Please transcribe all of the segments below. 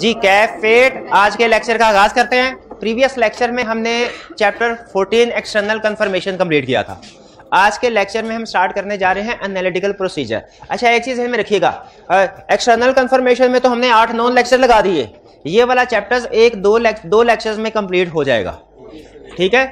जी Kaif fate आज के lecture का आगाज करते हैं प्रीवियस लेक्चर में हमने चैप्टर 14 एक्सटर्नल कंफर्मेशन कंप्लीट किया था आज के लेक्चर में हम स्टार्ट करने जा रहे हैं एनालिटिकल प्रोसीजर अच्छा एक चीज़ हमें रखिएगा एक्सटर्नल कंफर्मेशन में तो हमने आठ नॉन लेक्चर लगा दिए ये वाला चैप्टर एक दो लेक्चर दो लेक्चर्स में कंप्लीट हो जाएगा ठीक है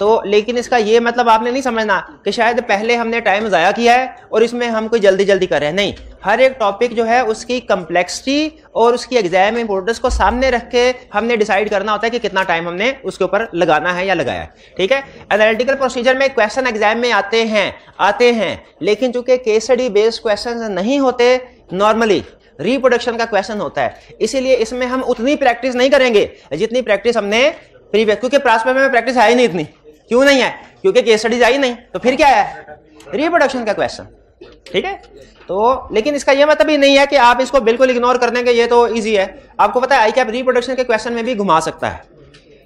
तो लेकिन इसका ये मतलब आपने नहीं समझना कि शायद पहले हमने टाइम ज़ाया किया है और इसमें हम कोई जल्दी जल्दी कर रहे हैं नहीं हर एक टॉपिक जो है उसकी कम्प्लेक्सिटी और उसकी एग्जाम इंपोर्टेंस को सामने रख के हमने डिसाइड करना होता है कि कितना टाइम हमने उसके ऊपर लगाना है या लगाया है ठीक है एनालिटिकल प्रोसीजर में क्वेश्चन एग्जाम में आते हैं आते हैं लेकिन चूंकि के स्टडी बेस्ड क्वेश्चन नहीं होते नॉर्मली रिप्रोडक्शन का क्वेश्चन होता है इसीलिए इसमें हम उतनी प्रैक्टिस नहीं करेंगे जितनी प्रैक्टिस हमने प्रीवियस क्योंकि प्रास्पेक्ट में प्रैक्टिस आई नहीं इतनी क्यों नहीं है क्योंकि केस स्टडीज आई नहीं तो फिर क्या है रिप्रोडक्शन का क्वेश्चन ठीक है तो लेकिन इसका यह मतलब ही नहीं है कि आप इसको बिल्कुल इग्नोर कर देंगे ये तो ईजी है आपको पता है आई कैप रिप्रोडक्शन के क्वेश्चन में भी घुमा सकता है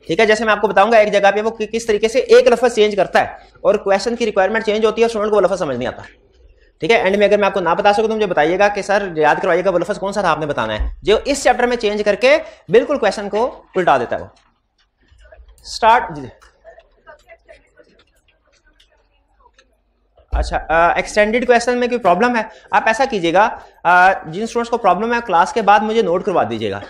ठीक है जैसे मैं आपको बताऊंगा एक जगह पे वो कि किस तरीके से एक लफज चेंज करता है और क्वेश्चन की रिक्वायरमेंट चेंज होती है स्टूडेंट को वो लफज समझ नहीं आता ठीक है एंड में अगर मैं आपको ना बता सकूं तो मुझे बताइएगा कि सर याद करवाइएगा वो लफ्ज कौन सा था आपने बताना है जो इस चैप्टर में चेंज करके बिल्कुल क्वेश्चन को उल्टा देता है वो स्टार्ट अच्छा एक्सटेंडेड क्वेश्चन में कोई प्रॉब्लम है आप ऐसा कीजिएगा जिन स्टूडेंट्स को प्रॉब्लम है क्लास के बाद मुझे नोट करवा दीजिएगा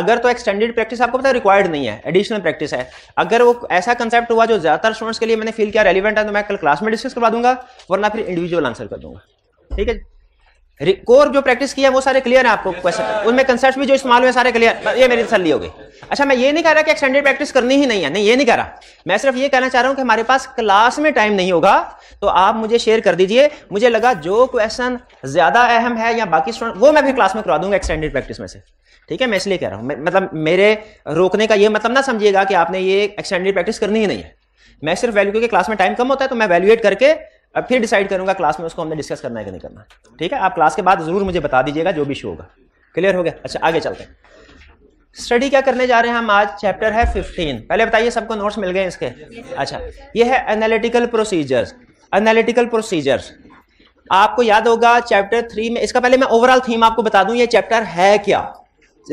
अगर तो एक्सटेंडेड प्रैक्टिस आपको पता रिक्वायर्ड नहीं है एडिशनल प्रैक्टिस है अगर वो ऐसा कंसेप्ट हुआ जो ज़्यादातर स्टूडेंट्स के लिए मैंने फील किया रेलिवेंट है तो मैं कल क्लास में डिस्कस करवा दूंगा वरना फिर इंडिविजुअल आंसर कर दूंगा ठीक है कोर जो प्रैक्टिस किया वो सारे क्लियर है आपको क्वेश्चन उनमें कंसेप्ट भी जो इस्तेमाल हुए सारे क्लियर ये मेरी तसली हो गई अच्छा मैं ये नहीं कह रहा कि एक्सटेंडेड प्रैक्टिस करनी ही नहीं है नहीं ये नहीं कह रहा मैं सिर्फ ये कहना चाह रहा हूँ कि हमारे पास क्लास में टाइम नहीं होगा तो आप मुझे शेयर कर दीजिए मुझे लगा जो क्वेश्चन ज्यादा अहम है या बाकी स्टूडेंट वो मैं फिर क्लास में करवा दूंगा एक्सटेंडेड प्रैक्टिस में से ठीक है मैं इसलिए कह रहा हूँ मतलब मेरे रोकने का ये मतलब ना समझिएगा कि आपने ये एक्सटेंडेड प्रैक्टिस करनी ही नहीं है मैं सिर्फ वैल्यू क्योंकि क्लास में टाइम कम होता है तो मैं वैल्यूएट करके अब फिर डिसाइड करूंगा क्लास में उसको हमने डिस्कस करना है कि नहीं करना ठीक है आप क्लास के बाद ज़रूर मुझे बता दीजिएगा जो भी शो होगा क्लियर हो गया अच्छा आगे चलते हैं स्टडी क्या करने जा रहे हैं हम आज चैप्टर है 15 पहले बताइए सबको नोट्स मिल गए इसके अच्छा ये है एनालिटिकल प्रोसीजर्स एनालिटिकल प्रोसीजर्स आपको याद होगा चैप्टर थ्री में इसका पहले मैं ओवरऑल थीम आपको बता दूं ये चैप्टर है क्या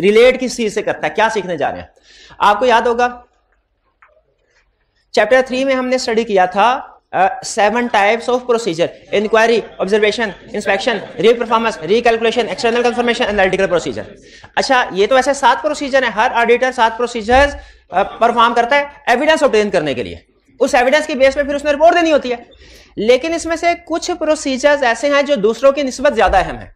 रिलेट किस चीज से करता है क्या सीखने जा रहे हैं आपको याद होगा चैप्टर थ्री में हमने स्टडी किया था seven types of procedure inquiry observation inspection reperformance recalculation external confirmation analytical procedure अच्छा ये तो ऐसे सात प्रोसीजर है हर ऑडिटर सात प्रोसीजर्स परफॉर्म uh, करता है एविडेंस ऑप्टेन करने के लिए उस एविडेंस की बेस पे फिर उसमें रिपोर्ट देनी होती है लेकिन इसमें से कुछ प्रोसीजर्स ऐसे हैं जो दूसरों की नस्बत ज्यादा अहम है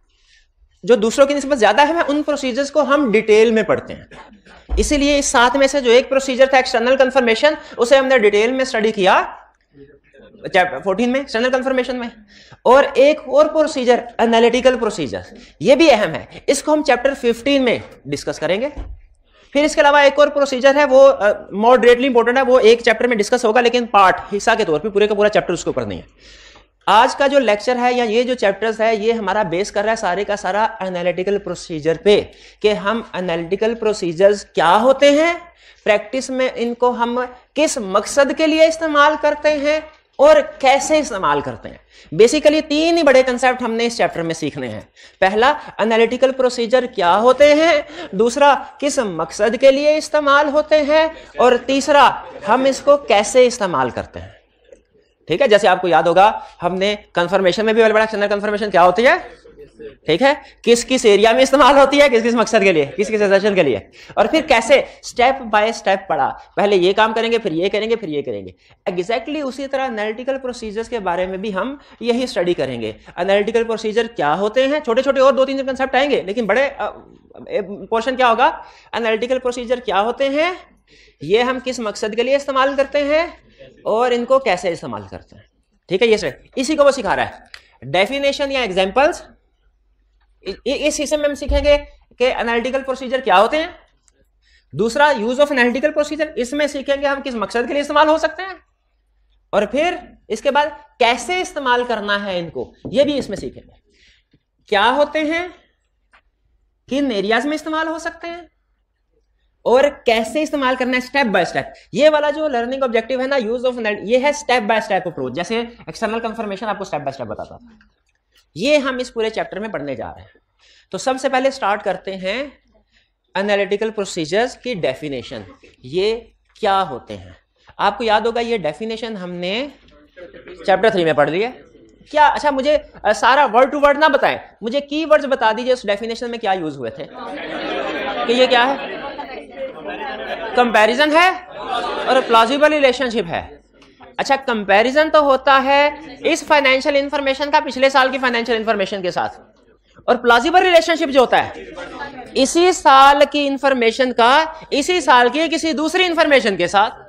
जो दूसरों की नस्बत ज्यादा अहम है उन प्रोसीजर्स को हम डिटेल में पढ़ते हैं इसीलिए इस साथ में से जो एक प्रोसीजर था एक्सटर्नल कंफर्मेशन उसे हमने डिटेल में स्टडी किया फोर्टीन में एक्सटर्नल कंफर्मेशन में और एक और प्रोसीजर एनालिटिकल प्रोसीजर ये भी अहम है इसको हम चैप्टर फिफ्टीन में डिस्कस करेंगे फिर इसके अलावा एक और प्रोसीजर है वो मॉडरेटली uh, इंपॉर्टेंट है वो एक चैप्टर में डिस्कस होगा लेकिन पार्ट हिस्सा के तौर पे पूरे का पूरा चैप्टर उसके ऊपर नहीं है आज का जो लेक्चर है या ये जो चैप्टर्स है ये हमारा बेस कर रहा है सारे का सारा एनालिटिकल प्रोसीजर पे कि हम एनालिटिकल प्रोसीजर्स क्या होते हैं प्रैक्टिस में इनको हम किस मकसद के लिए इस्तेमाल करते हैं और कैसे इस्तेमाल करते हैं बेसिकली तीन ही बड़े कंसेप्ट हमने इस चैप्टर में सीखने हैं पहला एनालिटिकल प्रोसीजर क्या होते हैं दूसरा किस मकसद के लिए इस्तेमाल होते हैं और तीसरा हम इसको कैसे इस्तेमाल करते हैं ठीक है जैसे आपको याद होगा हमने कंफर्मेशन में भी बड़ा कंफर्मेशन क्या होती है ठीक है किस किस एरिया में इस्तेमाल होती है किस किस मकसद के लिए किस किस एसेंशन के लिए और फिर कैसे स्टेप बाय स्टेप पढ़ा पहले ये काम करेंगे फिर ये करेंगे फिर ये करेंगे एग्जैक्टली exactly उसी तरह एनालिटिकल प्रोसीजर्स के बारे में भी हम यही स्टडी करेंगे एनालिटिकल प्रोसीजर क्या होते हैं छोटे छोटे और दो तीन कंसेप्ट आएंगे लेकिन बड़े पोर्शन क्या होगा एनालिटिकल प्रोसीजर क्या होते हैं ये हम किस मकसद के लिए इस्तेमाल करते हैं और इनको कैसे इस्तेमाल करते हैं ठीक है ये सर इसी को वो सिखा रहा है डेफिनेशन या एग्जाम्पल्स इस हिस्से में हम सीखेंगे कि एनालिटिकल प्रोसीजर क्या होते हैं दूसरा यूज ऑफ एनालिटिकल प्रोसीजर इसमें सीखेंगे हम किस मकसद के लिए इस्तेमाल हो सकते हैं और फिर इसके बाद कैसे इस्तेमाल करना है इनको ये भी इसमें सीखेंगे क्या होते हैं किन एरियाज में इस्तेमाल हो सकते हैं और कैसे इस्तेमाल करना है स्टेप बाय स्टेप ये वाला जो लर्निंग ऑब्जेक्टिव है ना यूज ऑफ ये है स्टेप बाय स्टेप अप्रोच जैसे एक्सटर्नल कंफर्मेशन आपको स्टेप बाय स्टेप बताता था ये हम इस पूरे चैप्टर में पढ़ने जा रहे हैं तो सबसे पहले स्टार्ट करते हैं एनालिटिकल प्रोसीजर्स की डेफिनेशन ये क्या होते हैं आपको याद होगा ये डेफिनेशन हमने चैप्टर थ्री में पढ़ लिया है क्या अच्छा मुझे आ, सारा वर्ड टू वर्ड ना बताएं मुझे की वर्ड्स बता दीजिए उस डेफिनेशन में क्या यूज हुए थे कि ये क्या है कंपैरिजन है और प्लाजिबल रिलेशनशिप है अच्छा कंपैरिजन तो होता है इस फाइनेंशियल इंफॉर्मेशन का पिछले साल की फाइनेंशियल इंफॉर्मेशन के साथ और प्लाजिबल रिलेशनशिप जो होता है इसी साल की इंफॉर्मेशन का इसी साल की किसी दूसरी इंफॉर्मेशन के साथ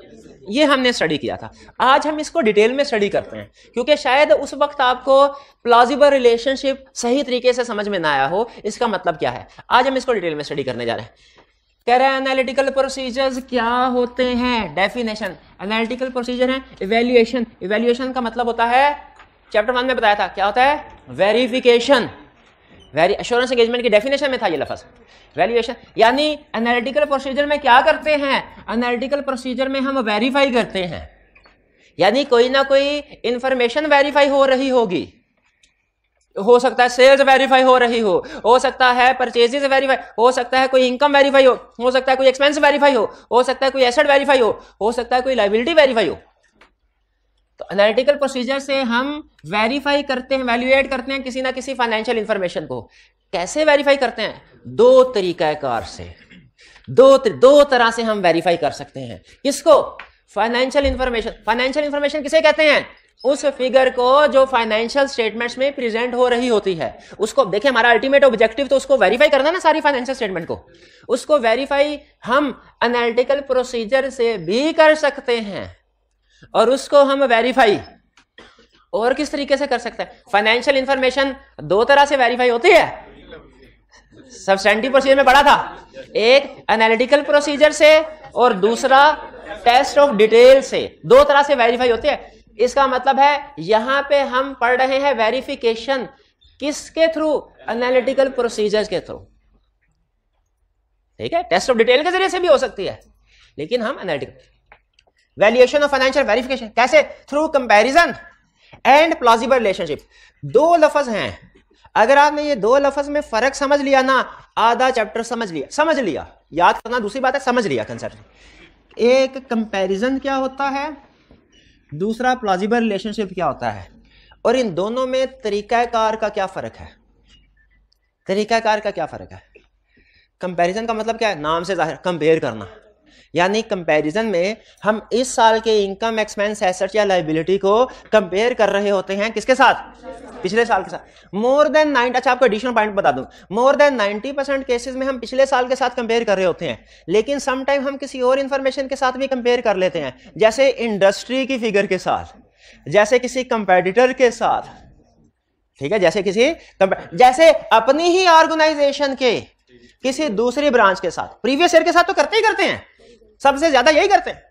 ये हमने स्टडी किया था आज हम इसको डिटेल में स्टडी करते हैं क्योंकि शायद उस वक्त आपको प्लाजिबल रिलेशनशिप सही तरीके से समझ में ना आया हो इसका मतलब क्या है आज हम इसको डिटेल में स्टडी करने जा रहे हैं कह रहा है एनालिटिकल प्रोसीजर्स क्या होते हैं डेफिनेशन एनालिटिकल प्रोसीजर है इवेल्युएशन इवेल्युएशन का मतलब होता है चैप्टर वन में बताया था क्या होता है वेरिफिकेशन वेरी एश्योरेंस एंगेजमेंट की डेफिनेशन में था ये लफज वैल्यूएशन यानी एनालिटिकल प्रोसीजर में क्या करते हैं एनालिटिकल प्रोसीजर में हम वेरीफाई करते हैं यानी कोई ना कोई इंफॉर्मेशन वेरीफाई हो रही होगी हो सकता है सेल्स वेरीफाई हो रही हो हो सकता है परचेजेस वेरीफाई हो सकता है कोई इनकम वेरीफाई हो हो सकता है कोई एक्सपेंस वेरीफाई हो हो सकता है कोई एसेट वेरीफाई हो हो सकता है कोई लाइबिलिटी वेरीफाई हो तो एनालिटिकल प्रोसीजर से हम वेरीफाई करते हैं वैल्यूएट करते हैं किसी ना किसी फाइनेंशियल इंफॉर्मेशन को कैसे वेरीफाई करते हैं दो तरीकाकार से दो तर, दो तरह से हम वेरीफाई कर सकते हैं किसको फाइनेंशियल इंफॉर्मेशन फाइनेंशियल इंफॉर्मेशन किसे कहते हैं उस फिगर को जो फाइनेंशियल स्टेटमेंट्स में प्रेजेंट हो रही होती है उसको देखिए हमारा अल्टीमेट ऑब्जेक्टिव तो उसको वेरीफाई करना ना सारी फाइनेंशियल स्टेटमेंट को उसको वेरीफाई हम एनालिटिकल प्रोसीजर से भी कर सकते हैं और उसको हम वेरीफाई और किस तरीके से कर सकते हैं फाइनेंशियल इंफॉर्मेशन दो तरह से वेरीफाई होती है सब्सटेंटिव प्रोसीजर में पढ़ा था एक एनालिटिकल प्रोसीजर से और दूसरा टेस्ट ऑफ डिटेल से दो तरह से वेरीफाई होती है इसका मतलब है यहाँ पे हम पढ़ रहे हैं वेरिफिकेशन किसके थ्रू एनालिटिकल प्रोसीजर के थ्रू ठीक है टेस्ट ऑफ डिटेल के जरिए से भी हो सकती है लेकिन हम analytical valuation of financial verification कैसे through comparison and plausible relationship दो लफज हैं अगर आपने ये दो लफज में फर्क समझ लिया ना आधा चैप्टर समझ लिया समझ लिया याद करना दूसरी बात है समझ लिया कंसेप्ट एक कंपैरिजन क्या होता है दूसरा प्लाजिबल रिलेशनशिप क्या होता है और इन दोनों में तरीक़ाकार का क्या फ़र्क है तरीक़ाकार का क्या फ़र्क है कंपैरिजन का मतलब क्या है नाम से जाहिर कंपेयर करना यानी कंपैरिजन में हम इस साल के इनकम एक्सपेंस एसेट या लाइबिलिटी को कंपेयर कर रहे होते हैं किसके साथ पिछले साल के साथ मोर देन नाइन अच्छा आपको एडिशनल पॉइंट बता दूं more than ninety percent cases में हम पिछले साल के साथ कंपेयर कर रहे होते हैं लेकिन समटाइम हम किसी और इन्फॉर्मेशन के साथ भी कंपेयर कर लेते हैं जैसे इंडस्ट्री की फिगर के साथ जैसे किसी कंपेडिटर के साथ ठीक है जैसे किसी जैसे अपनी ही ऑर्गेनाइजेशन के किसी दूसरी ब्रांच के साथ प्रीवियस ईयर के साथ तो करते ही करते हैं सबसे ज्यादा यही करते हैं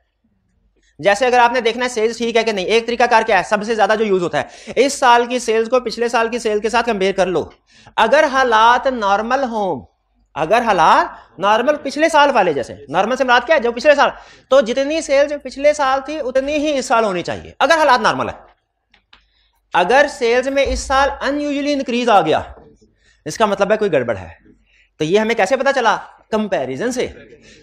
जैसे अगर आपने देखना है सेल्स ठीक है कि नहीं एक तरीका कार क्या है सबसे ज्यादा जो यूज होता है इस साल की सेल्स को पिछले साल की सेल के साथ कंपेयर कर लो अगर हालात नॉर्मल हो अगर हालात नॉर्मल पिछले साल वाले जैसे नॉर्मल से मुराद क्या है जो पिछले साल तो जितनी सेल्स पिछले साल थी उतनी ही इस साल होनी चाहिए अगर हालात नॉर्मल है अगर सेल्स में इस साल अनयूजली इंक्रीज आ गया इसका मतलब है कोई गड़बड़ है तो ये हमें कैसे पता चला कंपैरिजन से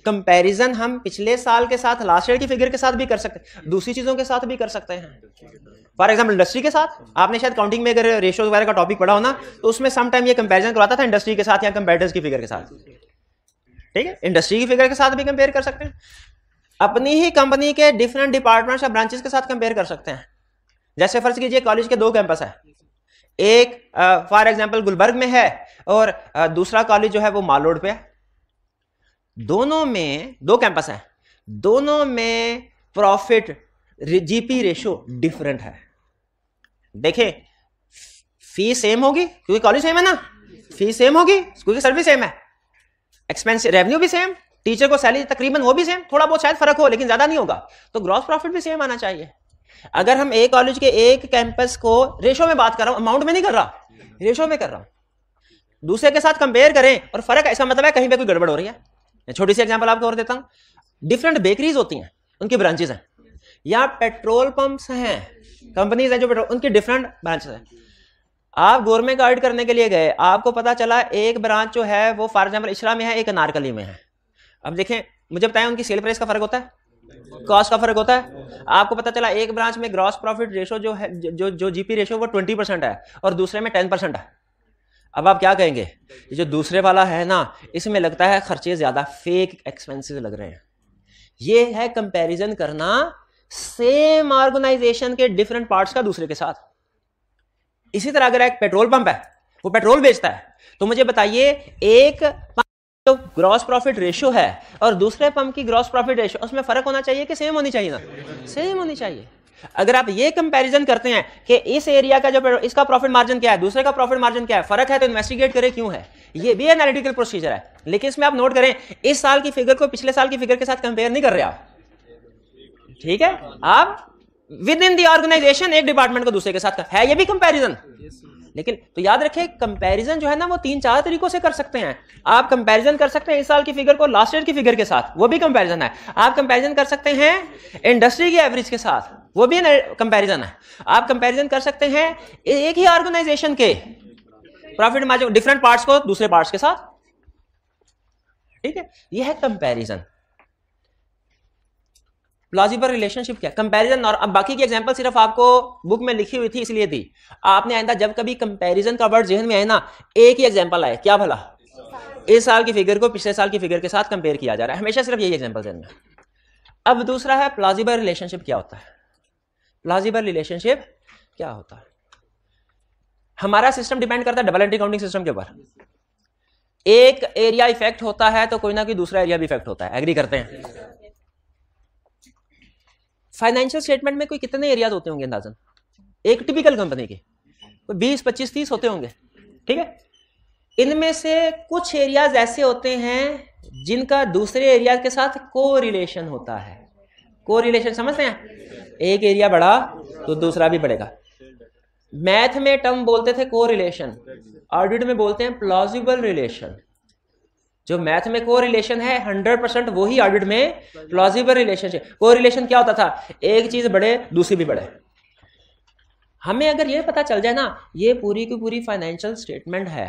कंपैरिजन हम पिछले साल के साथ लास्ट ईयर की फिगर के साथ भी कर सकते हैं दूसरी चीजों के साथ भी कर सकते हैं फॉर एग्जाम्पल इंडस्ट्री के साथ आपने शायद काउंटिंग में अगर रेशियो वगैरह का टॉपिक पढ़ा होना तो उसमें सम टाइम ये कंपैरिजन करवाता था इंडस्ट्री के साथ या कंपेटर्स की फिगर के साथ ठीक है इंडस्ट्री की फिगर के साथ भी कंपेयर कर सकते हैं अपनी ही कंपनी के डिफरेंट डिपार्टमेंट्स या ब्रांचेस के साथ कंपेयर कर सकते हैं जैसे फर्ज कीजिए कॉलेज के दो कैंपस हैं एक फॉर एग्जाम्पल गुलबर्ग में है और दूसरा कॉलेज जो है वो मालोड पे है दोनों में दो कैंपस हैं दोनों में प्रॉफिट जीपी रेशो डिफरेंट है देखे फी सेम होगी क्योंकि कॉलेज सेम है ना फी सेम होगी स्कूल की सर्विस सेम है एक्सपेंस रेवेन्यू भी सेम टीचर को सैलरी तकरीबन वो भी सेम थोड़ा बहुत शायद फर्क हो लेकिन ज्यादा नहीं होगा तो ग्रॉस प्रॉफिट भी सेम आना चाहिए अगर हम एक कॉलेज के एक कैंपस को रेशो में बात कर रहा हूं अमाउंट में नहीं कर रहा रेशो में कर रहा हूं दूसरे के साथ कंपेयर करें और फर्क ऐसा मतलब है कहीं पे कोई गड़बड़ हो रही है छोटी सी एग्जाम्पल आपको और देता हूँ डिफरेंट बेकरीज होती हैं उनकी ब्रांचेज हैं या पेट्रोल पंप्स हैं कंपनीज हैं जो पेट्रोल उनकी डिफरेंट ब्रांचेस हैं आप गोरमे का ऑडिट करने के लिए गए आपको पता चला एक ब्रांच जो है वो फॉर एग्जाम्पल इशरा में है एक नारकली में है अब देखें मुझे बताएं उनकी सेल प्राइस का फर्क होता है कॉस्ट का फर्क होता है आपको पता चला एक ब्रांच में ग्रॉस प्रॉफिट रेशो जो है जो जो जीपी रेशो वो ट्वेंटी परसेंट है और दूसरे में टेन परसेंट है अब आप क्या कहेंगे ये जो दूसरे वाला है ना इसमें लगता है खर्चे ज़्यादा फेक एक्सपेंसिव लग रहे हैं ये है कंपैरिजन करना सेम ऑर्गेनाइजेशन के डिफरेंट पार्ट्स का दूसरे के साथ इसी तरह अगर एक पेट्रोल पंप है वो पेट्रोल बेचता है तो मुझे बताइए एक तो ग्रॉस प्रॉफिट रेशियो है और दूसरे पंप की ग्रॉस प्रॉफिट रेशियो उसमें फर्क होना चाहिए कि सेम होनी चाहिए ना सेम होनी चाहिए अगर आप ये कंपैरिजन करते हैं कि इस एरिया का जो इसका प्रॉफिट मार्जिन क्या है दूसरे का प्रॉफिट मार्जिन क्या है फर्क है तो इन्वेस्टिगेट करें क्यों है ये भी एनालिटिकल प्रोसीजर है लेकिन इसमें आप नोट करें इस साल की फिगर को पिछले साल की फिगर के साथ कंपेयर नहीं कर रहे आप ठीक है आप विद इन दी ऑर्गेनाइजेशन एक डिपार्टमेंट को दूसरे के साथ है ये भी कंपेरिजन लेकिन तो याद रखें कंपैरिजन जो है ना वो तीन चार तरीकों से कर सकते हैं आप कंपैरिजन कर सकते हैं इस साल की फिगर को लास्ट ईयर की फिगर के साथ वो भी कंपैरिजन है आप कंपैरिजन कर सकते हैं इंडस्ट्री की एवरेज के साथ वो भी कंपैरिजन है आप कंपैरिजन कर सकते हैं एक ही ऑर्गेनाइजेशन के प्रॉफिट मार्जिन डिफरेंट पार्ट्स को दूसरे पार्ट्स के साथ ठीक है यह है कंपैरिजन प्लॉजिबल रिलेशनशिप क्या कंपैरिजन और अब बाकी की एग्जांपल सिर्फ आपको बुक में लिखी हुई थी इसलिए थी आपने आइंदा जब कभी कंपैरिजन का वर्ड जहन में आए ना एक ही एग्जांपल आए क्या भला इस साल की फिगर को पिछले साल की फिगर के साथ कंपेयर किया जा रहा है हमेशा सिर्फ यही एग्जाम्पल जहन में अब दूसरा है प्लॉजिबल रिलेशनशिप क्या होता है प्लाजिबल रिलेशनशिप क्या होता है हमारा सिस्टम डिपेंड करता है डबल एंट्री काउंटिंग सिस्टम के ऊपर एक एरिया इफेक्ट होता है तो कोई ना कोई दूसरा एरिया भी इफेक्ट होता है एग्री करते हैं फाइनेंशियल स्टेटमेंट में कोई कितने एरियाज होते होंगे अंदाजन एक टिपिकल कंपनी के कोई बीस पच्चीस तीस होते होंगे ठीक है इनमें से कुछ एरियाज ऐसे होते हैं जिनका दूसरे एरिया के साथ को रिलेशन होता है को रिलेशन समझते हैं एक एरिया बढ़ा तो दूसरा भी बढ़ेगा मैथ में टर्म बोलते थे को रिलेशन ऑडिट में बोलते हैं प्लॉजिबल रिलेशन जो मैथ में को रिलेशन है हंड्रेड परसेंट वही ऑडिट में प्लॉजिबल रिलेशनशिप को रिलेशन क्या होता था एक चीज बढ़े दूसरी भी बढ़े हमें अगर ये पता चल जाए ना ये पूरी की पूरी फाइनेंशियल स्टेटमेंट है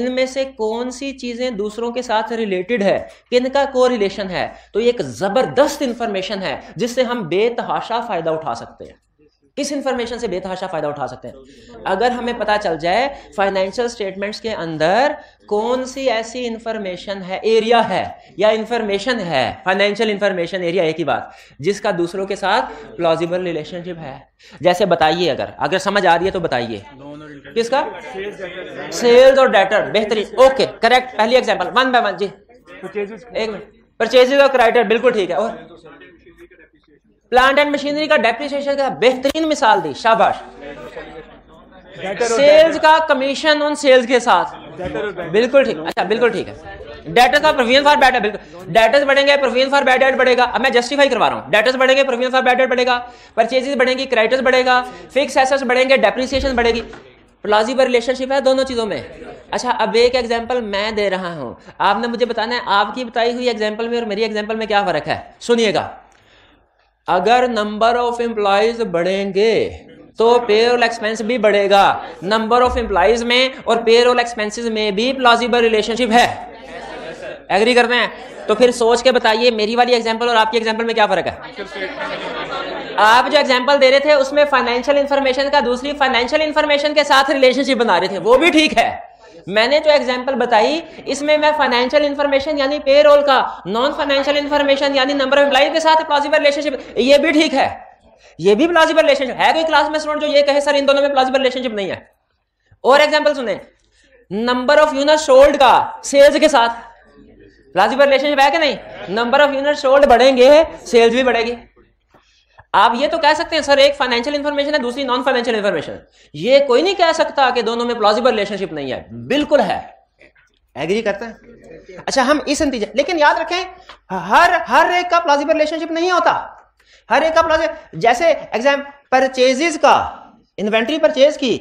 इनमें से कौन सी चीज़ें दूसरों के साथ रिलेटेड है किन का को रिलेशन है तो ये एक ज़बरदस्त इंफॉर्मेशन है जिससे हम बेतहाशा फ़ायदा उठा सकते हैं किस इन्फॉर्मेशन से बेतहाशा फ़ायदा उठा सकते हैं अगर हमें पता चल जाए फाइनेंशियल स्टेटमेंट्स के अंदर कौन सी ऐसी इंफॉर्मेशन है एरिया है या इंफॉर्मेशन है फाइनेंशियल इंफॉर्मेशन एरिया एक ही बात जिसका दूसरों के साथ प्लॉजिबल रिलेशनशिप है जैसे बताइए अगर अगर समझ आ रही है तो बताइए किसका सेल्स और डेटर बेहतरीन ओके करेक्ट पहली एग्जाम्पल वन बाय वन जी एक मिनट परचेजेज और क्राइटर बिल्कुल ठीक है और प्लांट एंड मशीनरी का डेप्रिसिएशन का बेहतरीन मिसाल दी शाबाश सेल्स का कमीशन ऑन सेल्स के साथ बिल्कुल ठीक अच्छा बिल्कुल ठीक है डेटर्स का प्रोविजन फॉर बैड बिल्कुल डेटर्स बढ़ेंगे प्रोविजन फॉर बैड डेट बढ़ेगा अब मैं जस्टिफाई करवा रहा हूं डेटर्स बढ़ेंगे प्रोविजन फॉर बैड डेट बढ़ेगा परचेजेस बढ़ेंगी क्रेडिटर्स बढ़ेगा फिक्स एसेट्स बढ़ेंगे डेप्रिसिएशन बढ़ेगी प्लाजिबल रिलेशनशिप है दोनों चीज़ों में अच्छा अब एक एग्जाम्पल मैं दे रहा हूं आपने मुझे बताना है आपकी बताई हुई एग्जाम्पल में और मेरी एग्जाम्पल में क्या फ़र्क है सुनिएगा अगर नंबर ऑफ एम्प्लॉयज बढ़ेंगे तो पे रोल एक्सपेंस भी बढ़ेगा नंबर ऑफ एम्प्लॉज में और पे रोल एक्सपेंसिस में भी प्लॉजिबल रिलेशनशिप है एग्री करते हैं तो फिर सोच के बताइए मेरी वाली एग्जाम्पल और आपकी एग्जाम्पल में क्या फर्क है आप जो एग्जाम्पल दे रहे थे उसमें फाइनेंशियल इंफॉर्मेशन का दूसरी फाइनेंशियल इंफॉर्मेशन के साथ रिलेशनशिप बना रहे थे वो भी ठीक है मैंने जो एग्जाम्पल बताई इसमें मैं फाइनेंशियल इन्फॉर्मेशन यानी पे रोल का नॉन फाइनेंशियल इन्फॉर्मेशन यानी नंबर ऑफ एम्प्लॉय के साथ प्लाजिबल रिलेशनशिप ये भी ठीक है ये भी प्लाजिबल रिलेशनशिप है कोई क्लास में स्टूडेंट जो ये कहे सर इन दोनों में प्लाजिबल रिलेशनशिप नहीं है और एग्जाम्पल सुने नंबर ऑफ यूनिट सोल्ड का सेल्स के साथ प्लॉजिबल रिलेशनशिप है कि नहीं नंबर ऑफ यूनिट सोल्ड बढ़ेंगे सेल्स भी बढ़ेगी आप ये तो कह सकते हैं सर एक फाइनेंशियल इन्फॉर्मेशन है दूसरी नॉन फाइनेंशियल इन्फॉर्मेशन ये कोई नहीं कह सकता कि दोनों में प्लॉजिबल रिलेशनशिप नहीं है बिल्कुल है एग्री करते हैं अच्छा हम इस नतीजे लेकिन याद रखें हर हर एक का प्लॉजिबल रिलेशनशिप नहीं होता हर एक का प्लॉजिबल जैसे एग्जाम परचेजेस का इन्वेंट्री परचेज की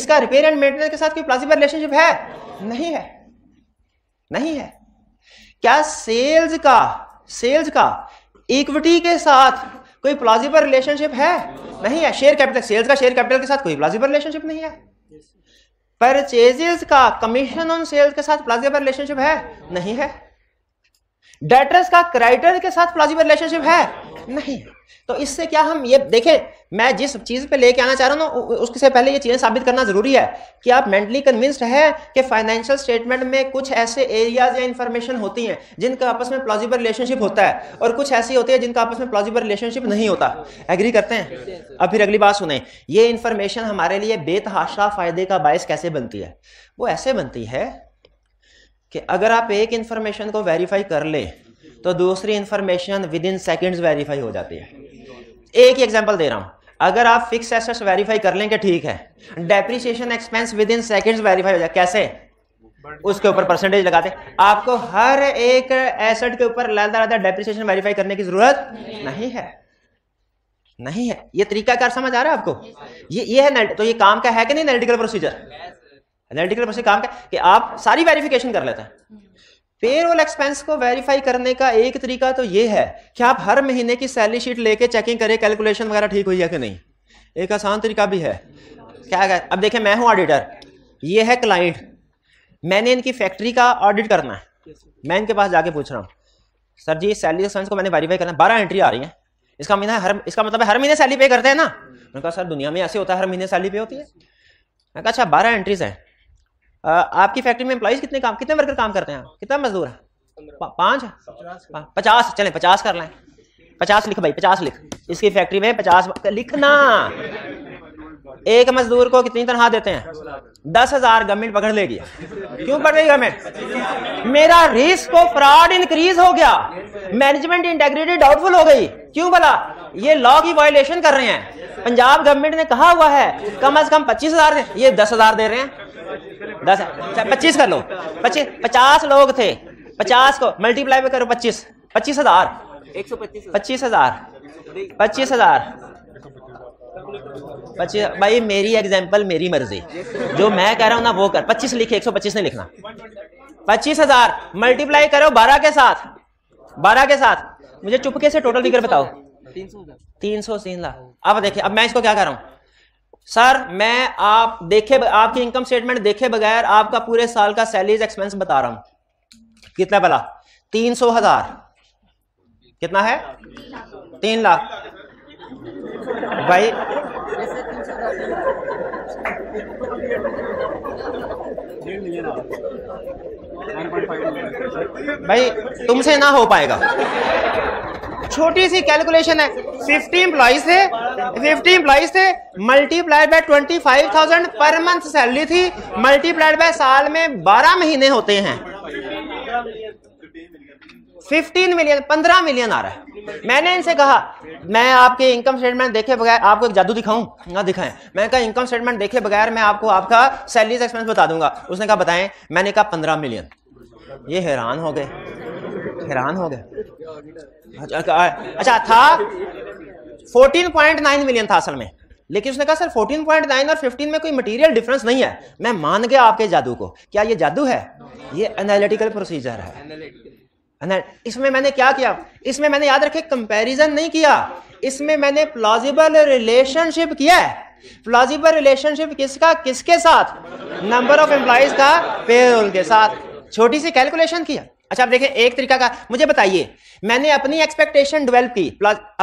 इसका रिपेयर एंड मेंटेनेंस के साथ कोई प्लॉजिबल रिलेशनशिप है नहीं है नहीं है क्या सेल्स का सेल्स का इक्विटी के साथ कोई प्लाजिबल रिलेशनशिप है नहीं है शेयर कैपिटल सेल्स का शेयर कैपिटल के साथ कोई प्लाजिबल रिलेशनशिप नहीं है परचेजेस का कमीशन ऑन सेल्स के साथ प्लाजिबल रिलेशनशिप है नहीं है डेटर्स का क्राइटर के साथ प्लाजिबल रिलेशनशिप है नहीं तो इससे क्या हम ये देखें मैं जिस चीज पे लेके आना चाह रहा हूँ ना उसके से पहले ये चीजें साबित करना जरूरी है कि आप मेंटली कन्विंस्ड है कि फाइनेंशियल स्टेटमेंट में कुछ ऐसे एरियाज या इन्फॉर्मेशन होती हैं जिनका आपस में प्लॉजिबल रिलेशनशिप होता है और कुछ ऐसी होती है जिनका आपस में प्लॉजिबल रिलेशनशिप नहीं होता एग्री करते हैं अब फिर अगली बात सुने ये इन्फॉर्मेशन हमारे लिए बेतहाशा फायदे का बायस कैसे बनती है वो ऐसे बनती है कि अगर आप एक इंफॉर्मेशन को वेरीफाई कर लें तो दूसरी information within seconds verify हो जाती है एक ही एग्जाम्पल दे रहा हूँ अगर आप फिक्स एसेट्स वेरीफाई कर लेंगे ठीक है depreciation expense within seconds verify हो जाए कैसे उसके ऊपर परसेंटेज लगाते आपको हर एक एसेट के ऊपर लहदा लहदा डेप्रिसिएशन वेरीफाई करने की जरूरत नहीं है नहीं है ये तरीका कार समझ आ रहा है आपको ये ये है तो ये काम का है कि नहीं एनालिटिकल प्रोसीजर एनालिटिकल प्रोसीजर काम का कि आप सारी वेरिफिकेशन कर लेते हैं पेरोल एक्सपेंस को वेरीफाई करने का एक तरीका तो ये है कि आप हर महीने की सैलरी शीट लेके चेकिंग करें कैलकुलेशन वगैरह ठीक हुई है कि नहीं एक आसान तरीका भी है क्या है अब देखें मैं हूं ऑडिटर ये है क्लाइंट मैंने इनकी फैक्ट्री का ऑडिट करना है मैं इनके पास जाके पूछ रहा हूँ सर जी सैलरी एक्सपेंस को मैंने वेरीफाई करना बारह एंट्री आ रही है इसका महीना हर इसका मतलब हर महीने सैलरी पे करते हैं ना मैंने कहा सर दुनिया में ऐसे होता है हर महीने सैलरी पे होती है मैंने कहा अच्छा बारह एंट्रीज हैं आपकी फैक्ट्री में एम्प्लॉज कितने काम कितने वर्कर काम करते हैं कितना मजदूर है पाँच पचास चले पचास कर लें पचास लिख भाई पचास लिख इसकी फैक्ट्री में पचास लिखना एक मजदूर को कितनी तनखा देते हैं दस हजार गवर्नमेंट पकड़ लेगी क्यों पकड़ रही गवर्नमेंट मेरा रिस्क फ्रॉड इंक्रीज हो गया मैनेजमेंट इंटेग्रिटी डाउटफुल हो गई क्यों बोला ये लॉ की वायोलेशन कर रहे हैं पंजाब गवर्नमेंट ने कहा हुआ है कम अज कम पच्चीस हजार ये दस हजार दे रहे हैं दस अच्छा, पच्चीस कर लो पच्चीस पचास लोग थे पचास को मल्टीप्लाई करो पच्चीस पच्चीस हजार एक सौ पच्चीस पच्चीस हजार पच्चीस हजार पच्चीस भाई मेरी एग्जाम्पल मेरी मर्जी जो मैं कह रहा हूं ना वो कर पच्चीस लिखे एक सौ पच्चीस नहीं लिखना पच्चीस हजार मल्टीप्लाई करो बारह के साथ बारह के साथ मुझे चुपके से टोटल फिगर बताओ तीन सौ तीन लाख अब देखिए अब मैं इसको क्या कर रहा हूं सर मैं आप देखे आपकी इनकम स्टेटमेंट देखे बगैर आपका पूरे साल का सैलरीज एक्सपेंस बता रहा हूं कितना भला तीन सौ हजार कितना है तीन लाख भाई भाई तुमसे ना हो पाएगा छोटी सी कैलकुलेशन है फिफ्टी एम्प्लॉइज थे फिफ्टी एम्प्लॉइज थे multiplied by thousand per month salary थी मल्टीप्लाइड बाय साल में बारह महीने होते हैं फिफ्टीन मिलियन पंद्रह मिलियन आ रहा है मैंने इनसे कहा मैं आपके इनकम स्टेटमेंट देखे बगैर आपको एक जादू दिखाऊं ना दिखाएं मैंने कहा इनकम स्टेटमेंट देखे बगैर मैं आपको आपका सैलरीज एक्सपेंस बता दूंगा उसने कहा बताएं मैंने कहा पंद्रह मिलियन ये हैरान हो गए हैरान हो गए अच्छा, अच्छा, अच्छा था फोर्टीन पॉइंट नाइन मिलियन था असल में लेकिन उसने कहा सर 14.9 और 15 में कोई मटेरियल डिफरेंस नहीं है मैं मान गया आपके जादू को क्या ये जादू है ये एनालिटिकल प्रोसीजर है इसमें मैंने क्या किया इसमें मैंने याद रखे कंपैरिजन नहीं किया इसमें मैंने प्लॉजिबल रिलेशनशिप किया है प्लॉजिबल रिलेशनशिप किसका किसके साथ नंबर ऑफ एम्प्लॉज का पेरोल के साथ छोटी सी कैलकुलेशन किया अच्छा आप देखें एक तरीका का मुझे बताइए मैंने अपनी एक्सपेक्टेशन डेवलप की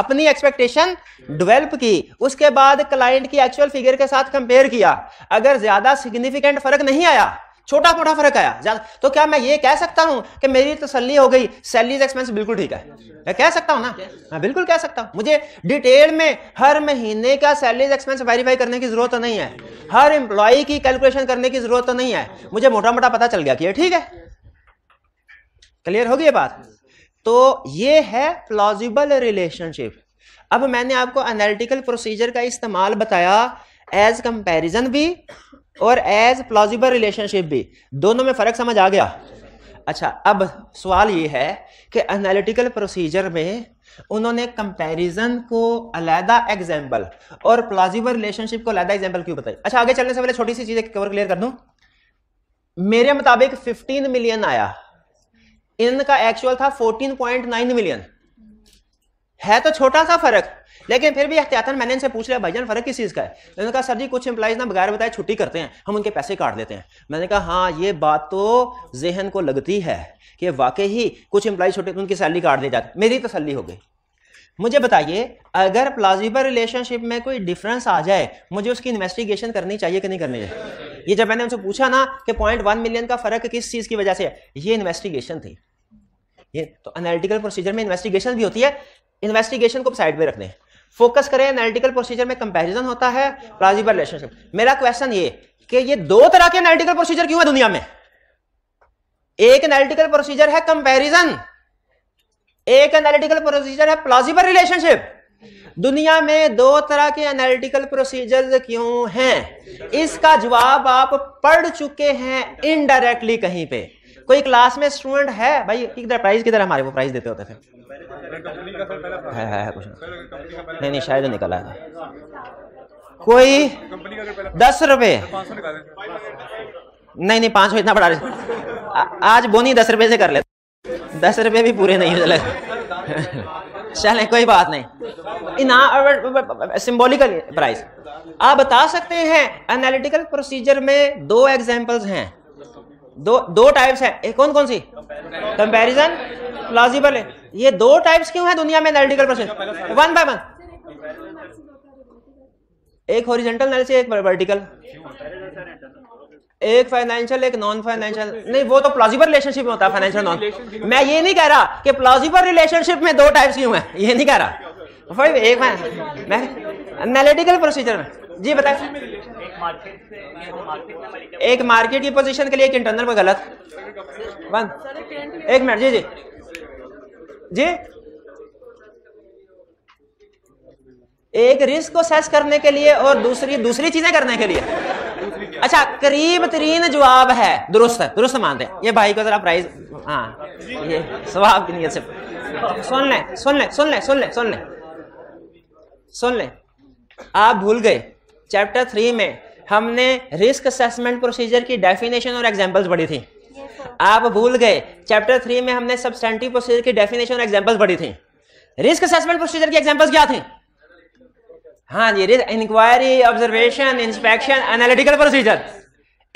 अपनी एक्सपेक्टेशन डेवलप की उसके बाद क्लाइंट की एक्चुअल फिगर के साथ कंपेयर किया अगर ज्यादा सिग्निफिकेंट फर्क नहीं आया छोटा मोटा फर्क आया तो क्या मैं ये कह सकता हूं कि मेरी तसली हो गई सैलरीज एक्सपेंस बिल्कुल ठीक है मैं कह सकता हूं ना मैं हाँ, बिल्कुल कह सकता हूं मुझे डिटेल में हर महीने का सैलरीज एक्सपेंस वेरीफाई करने की जरूरत तो नहीं है हर एम्प्लॉय की कैलकुलेशन करने की जरूरत तो नहीं है मुझे मोटा मोटा पता चल गया कि ठीक है क्लियर होगी ये बात तो ये है प्लॉजिबल रिलेशनशिप अब मैंने आपको एनालिटिकल प्रोसीजर का इस्तेमाल बताया एज कंपैरिजन भी और एज प्लॉजिबल रिलेशनशिप भी दोनों में फर्क समझ आ गया अच्छा अब सवाल ये है कि एनालिटिकल प्रोसीजर में उन्होंने कंपैरिजन को अलहदा एग्जाम्पल और प्लाजिबल रिलेशनशिप को अलहदा एग्जाम्पल क्यों बताई अच्छा आगे चलने से पहले छोटी सी चीज़ कवर क्लियर कर दू मेरे मुताबिक फिफ्टीन मिलियन आया इनका एक्चुअल था फोर्टीन मिलियन है तो छोटा सा फर्क लेकिन फिर भी एहतियातन मैंने इनसे पूछ लिया भाईजान फर्क किस चीज़ का है उन्होंने कहा सर जी कुछ एम्प्लाइज ना बगैर बताए छुट्टी करते हैं हम उनके पैसे काट देते हैं मैंने कहा हाँ ये बात तो जहन को लगती है कि वाकई ही कुछ एम्प्लाइज छुट्टी उनकी सैलरी काट दी जाती मेरी तसली तो हो गई मुझे बताइए अगर प्लाजिबल रिलेशनशिप में कोई डिफरेंस आ जाए मुझे उसकी इन्वेस्टिगेशन करनी चाहिए कि नहीं करनी चाहिए ये जब मैंने उनसे पूछा ना कि पॉइंट वन मिलियन का फर्क किस चीज़ की वजह से है ये इन्वेस्टिगेशन थी ये तो एनालिटिकल प्रोसीजर में इन्वेस्टिगेशन भी होती है इन्वेस्टिगेशन को साइड में रख दें फोकस करें एनालिटिकल प्रोसीजर में कंपैरिजन होता है प्लाजिबल रिलेशनशिप मेरा क्वेश्चन ये कि ये दो तरह के एनालिटिकल प्रोसीजर क्यों है दुनिया में एक एनालिटिकल प्रोसीजर है कंपैरिजन एक एनालिटिकल प्रोसीजर है प्लाजिबल रिलेशनशिप दुनिया में दो तरह के एनालिटिकल प्रोसीजर क्यों हैं इसका जवाब आप पढ़ चुके हैं इनडायरेक्टली कहीं पे कोई क्लास में स्टूडेंट है भाई किधर प्राइज किधर हमारे वो प्राइस देते होते थे है है है कुछ नहीं नहीं शायद निकला है कोई दस रुपये नहीं नहीं पाँच सौ इतना रहे आज बोनी दस रुपये से कर ले दस रुपये भी पूरे नहीं चले चले कोई बात नहीं इना सिंबोलिकल प्राइस आप बता सकते हैं एनालिटिकल प्रोसीजर में दो एग्जाम्पल्स हैं दो दो टाइप्स हैं ए, कौन कौन सी कंपैरिजन प्लाजिबल है ये दो टाइप्स क्यों है दुनिया में analytical process one by one एक हॉरिजेंटल एनालिसिस एक वर्टिकल एक फाइनेंशियल एक नॉन फाइनेंशियल नहीं वो तो प्लाजिबल रिलेशनशिप में होता है फाइनेंशियल नॉन मैं ये नहीं कह रहा कि प्लाजिबल रिलेशनशिप में दो टाइप्स क्यों है ये नहीं कह रहा एक मैं एनालिटिकल प्रोसीजर में जी बताए एक मार्केट की पोजीशन के लिए एक इंटरनल पर गलत वन एक मिनट जी जी जी एक रिस्क को सेस करने के लिए और दूसरी दूसरी चीजें करने के लिए अच्छा करीब तरीन जवाब है दुरुस्त है दुरुस्त मानते हैं ये भाई को जरा प्राइज हाँ ये स्वभाव की नियत से सुन लें सुन लें सुन लें सुन लें सुन लें सुन लें आप भूल गए चैप्टर थ्री में हमने रिस्क असेसमेंट प्रोसीजर की डेफिनेशन और एग्जाम्पल्स पढ़ी थी yes, आप भूल गए चैप्टर थ्री में हमने सब्सटेंटिव प्रोसीजर की डेफिनेशन और एग्जाम्पल्स पढ़ी थी रिस्क असेसमेंट प्रोसीजर की एग्जाम्पल्स क्या थी हाँ जी inquiry observation inspection analytical procedure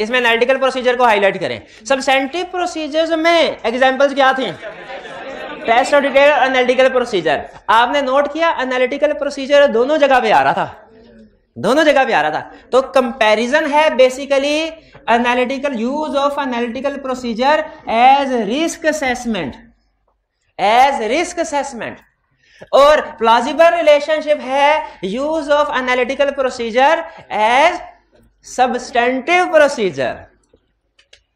इसमें एनालिटिकल प्रोसीजर को हाईलाइट करें सब्सटेंटिव प्रोसीजर में एग्जाम्पल्स क्या थी टेस्ट और डिटेल एनालिटिकल प्रोसीजर आपने नोट किया एनालिटिकल प्रोसीजर दोनों जगह पे आ रहा था दोनों जगह पे आ रहा था तो कंपैरिजन है basically analytical use of analytical procedure as risk assessment as risk assessment और प्लाजिबल रिलेशनशिप है use of analytical procedure as substantive procedure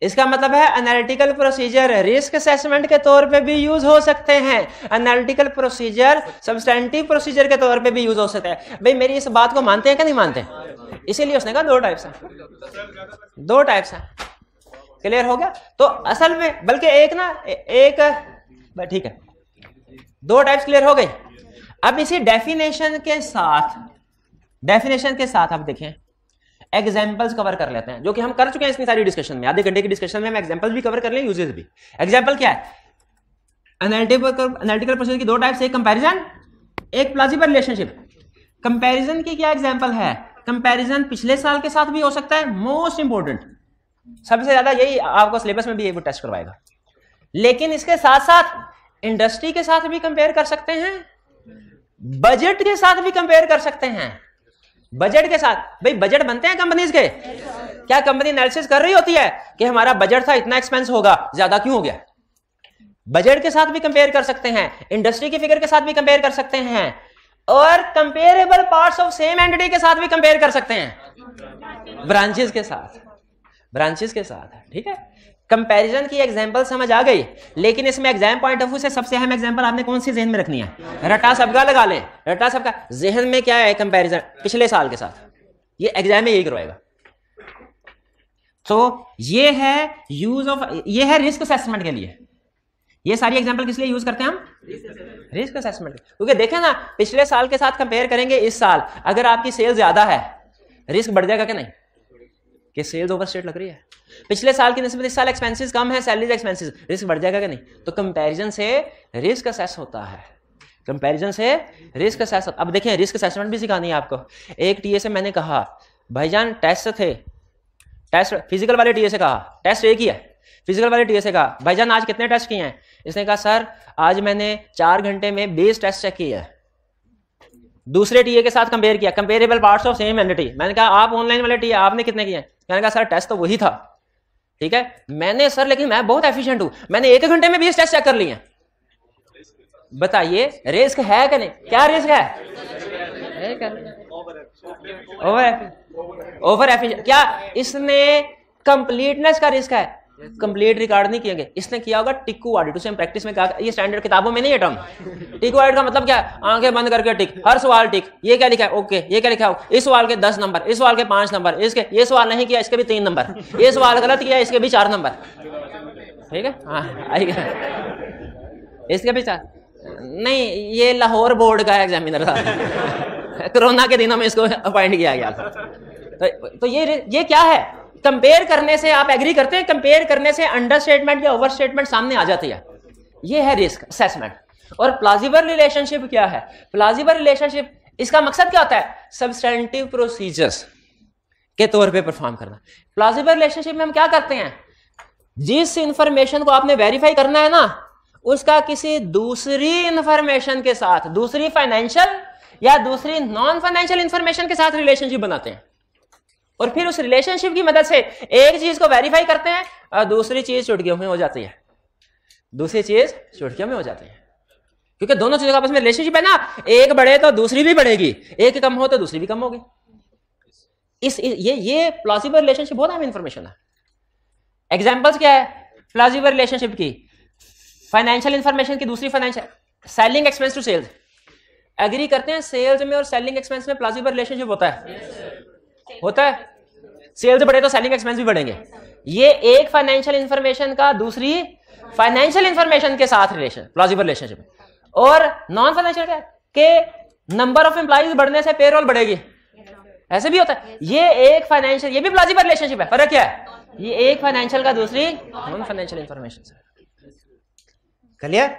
इसका मतलब है एनालिटिकल प्रोसीजर रिस्क असेसमेंट के तौर पे भी यूज हो सकते हैं एनालिटिकल प्रोसीजर सब्सटेंटिव प्रोसीजर के तौर पे भी यूज हो सकते हैं भाई मेरी इस बात को मानते हैं कि नहीं मानते इसीलिए उसने कहा दो टाइप्स हैं दो टाइप्स हैं क्लियर हो गया तो असल में बल्कि एक ना एक ठीक है दो टाइप्स क्लियर हो गई अब इसी डेफिनेशन के साथ डेफिनेशन के साथ आप देखें एग्जाम्पल्स कवर कर लेते हैं जो कि हम कर चुके हैं इसमें सारी डिस्कशन में आधे घंटे की डिस्कशन में हम एग्जाम्पल भी कवर कर लें यूजेस भी एग्जाम्पल क्या है एनालिटिकल प्रोसेस की दो टाइप्स एक कंपैरिजन एक प्लाजिबल रिलेशनशिप कंपैरिजन की क्या एग्जाम्पल है कंपैरिजन पिछले साल के साथ भी हो सकता है मोस्ट इंपॉर्टेंट सबसे ज्यादा यही आपको सिलेबस में भी एक टेस्ट करवाएगा लेकिन इसके साथ साथ इंडस्ट्री के साथ भी कंपेयर कर सकते हैं बजट के साथ भी कंपेयर कर सकते हैं बजट के साथ भाई बजट बनते हैं कंपनीज के क्या कंपनी एनालिसिस कर रही होती है कि हमारा बजट था इतना एक्सपेंस होगा ज्यादा क्यों हो गया बजट के साथ भी कंपेयर कर सकते हैं इंडस्ट्री की फिगर के साथ भी कंपेयर कर सकते हैं और comparable parts of same entity के साथ भी कंपेयर कर सकते हैं ब्रांचेस के साथ ब्रांचेस के साथ ठीक है कंपैरिजन की एग्जाम्पल समझ आ गई लेकिन इसमें एग्जाम पॉइंट ऑफ व्यू से सबसे अहम एग्जाम्पल आपने कौन सी जहन में रखनी है रटा सबका लगा ले रटा सबका जहन में क्या है कंपैरिजन पिछले साल के साथ ये एग्जाम में यही करवाएगा तो ये है यूज ऑफ ये है रिस्क असेसमेंट के लिए ये सारी एग्जाम्पल किस लिए यूज करते हैं हम रिस्क असेसमेंट क्योंकि देखें ना पिछले साल के साथ कंपेयर करेंगे इस साल अगर आपकी सेल ज्यादा है रिस्क बढ़ जाएगा कि नहीं कि सेल्स ओवर स्टेट लग रही है पिछले साल की नस्बत इस साल एक्सपेंसेस कम है सैलरीज एक्सपेंसेस रिस्क बढ़ जाएगा कि नहीं तो कंपैरिजन से रिस्क असेस होता है कंपैरिजन से रिस्क असेस अब देखें रिस्क असेसमेंट भी सिखानी है आपको एक टीए से मैंने कहा भाईजान टेस्ट थे टेस्ट फिजिकल वाले टीए से कहा टेस्ट एक ही है फिजिकल वाले टीए से कहा भाईजान आज कितने टेस्ट किए हैं इसने कहा सर आज मैंने चार घंटे में बीस टेस्ट चेक किए हैं दूसरे टीए के साथ कंपेयर किया comparable part of same entity मैंने कहा आप ऑनलाइन वाले टीए आपने कितने किए मैंने कहा सर टेस्ट तो वही था ठीक है मैंने सर लेकिन मैं बहुत एफिशिएंट हूं मैंने एक घंटे में बीस टेस्ट चेक कर लिए हैं बताइए रिस्क है कि नहीं क्या रिस्क है ओवर ओवर एफिशिएंट क्या इसने कंप्लीटनेस का रिस्क है कंप्लीट रिकॉर्ड नहीं किए गए इसने किया होगा टिक्कू ऑडिट तो उसे हम प्रैक्टिस में क्या ये स्टैंडर्ड किताबों में नहीं है टर्म टिक्कू ऑडिट का मतलब क्या आंखें बंद करके टिक हर सवाल टिक ये क्या लिखा है ओके ये क्या लिखा है इस सवाल के दस नंबर इस सवाल के पांच नंबर इसके ये सवाल नहीं किया इसके भी तीन नंबर ये सवाल गलत किया इसके भी चार नंबर ठीक है हाँ आएगा इसके भी चार नहीं ये लाहौर बोर्ड का एग्जामिनर था कोरोना के दिनों में इसको अपॉइंट किया गया था तो, तो ये ये क्या है कंपेयर करने से आप एग्री करते हैं कंपेयर करने से अंडर स्टेटमेंट या ओवर स्टेटमेंट सामने आ जाती है ये है रिस्क असेसमेंट और प्लाजिबल रिलेशनशिप क्या है प्लाजिबल रिलेशनशिप इसका मकसद क्या होता है सबस्टेंटिव प्रोसीजर्स के तौर पे परफॉर्म करना प्लाजिबल रिलेशनशिप में हम क्या करते हैं जिस इंफॉर्मेशन को आपने वेरीफाई करना है ना उसका किसी दूसरी इंफॉर्मेशन के साथ दूसरी फाइनेंशियल या दूसरी नॉन फाइनेंशियल इंफॉर्मेशन के साथ रिलेशनशिप बनाते हैं और फिर उस रिलेशनशिप की मदद से एक चीज को वेरीफाई करते हैं और दूसरी चीज चुटकियों में हो जाती है दूसरी चीज चुटकियों में हो जाती है क्योंकि दोनों चीजों का आपस में रिलेशनशिप है ना एक बढ़े तो दूसरी भी बढ़ेगी एक कम हो तो दूसरी भी कम होगी इस, इस ये ये प्लॉजिबल रिलेशनशिप बहुत अहम इंफॉर्मेशन है एग्जाम्पल्स क्या है प्लॉजिबल रिलेशनशिप की फाइनेंशियल इंफॉर्मेशन की दूसरी financial selling expense to sales agree करते हैं सेल्स में और सेलिंग एक्सपेंस में प्लॉजिबल रिलेशनशिप होता है yes, होता है सेल्स बढ़े तो सेलिंग एक्सपेंस भी बढ़ेंगे ये एक फाइनेंशियल इंफॉर्मेशन का दूसरी फाइनेंशियल इंफॉर्मेशन के साथ रिलेशन प्लॉजिबल रिलेशनशिप और नॉन फाइनेंशियल क्या के नंबर ऑफ एम्प्लॉज बढ़ने से पेरोल बढ़ेगी ऐसे भी होता है ये एक फाइनेंशियल ये भी प्लॉजिबल रिलेशनशिप है फर्क क्या है ये एक फाइनेंशियल का दूसरी नॉन फाइनेंशियल इंफॉर्मेशन क्लियर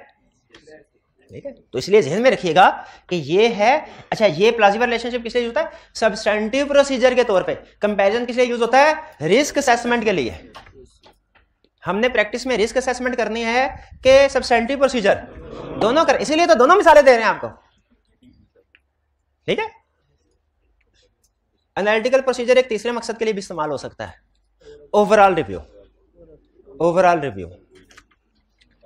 ठीक है तो इसलिए जहन में रखिएगा कि ये है अच्छा ये प्लाजिबल रिलेशनशिप किस लिए यूज होता है सब्सटेंटिव प्रोसीजर के तौर पे कंपैरिजन किस लिए यूज होता है रिस्क असेसमेंट के लिए हमने प्रैक्टिस में रिस्क असेसमेंट करनी है कि सब्सटेंटिव प्रोसीजर दोनों कर इसीलिए तो दोनों मिसालें दे रहे हैं आपको ठीक है एनालिटिकल प्रोसीजर एक तीसरे मकसद के लिए भी इस्तेमाल हो सकता है overall review overall review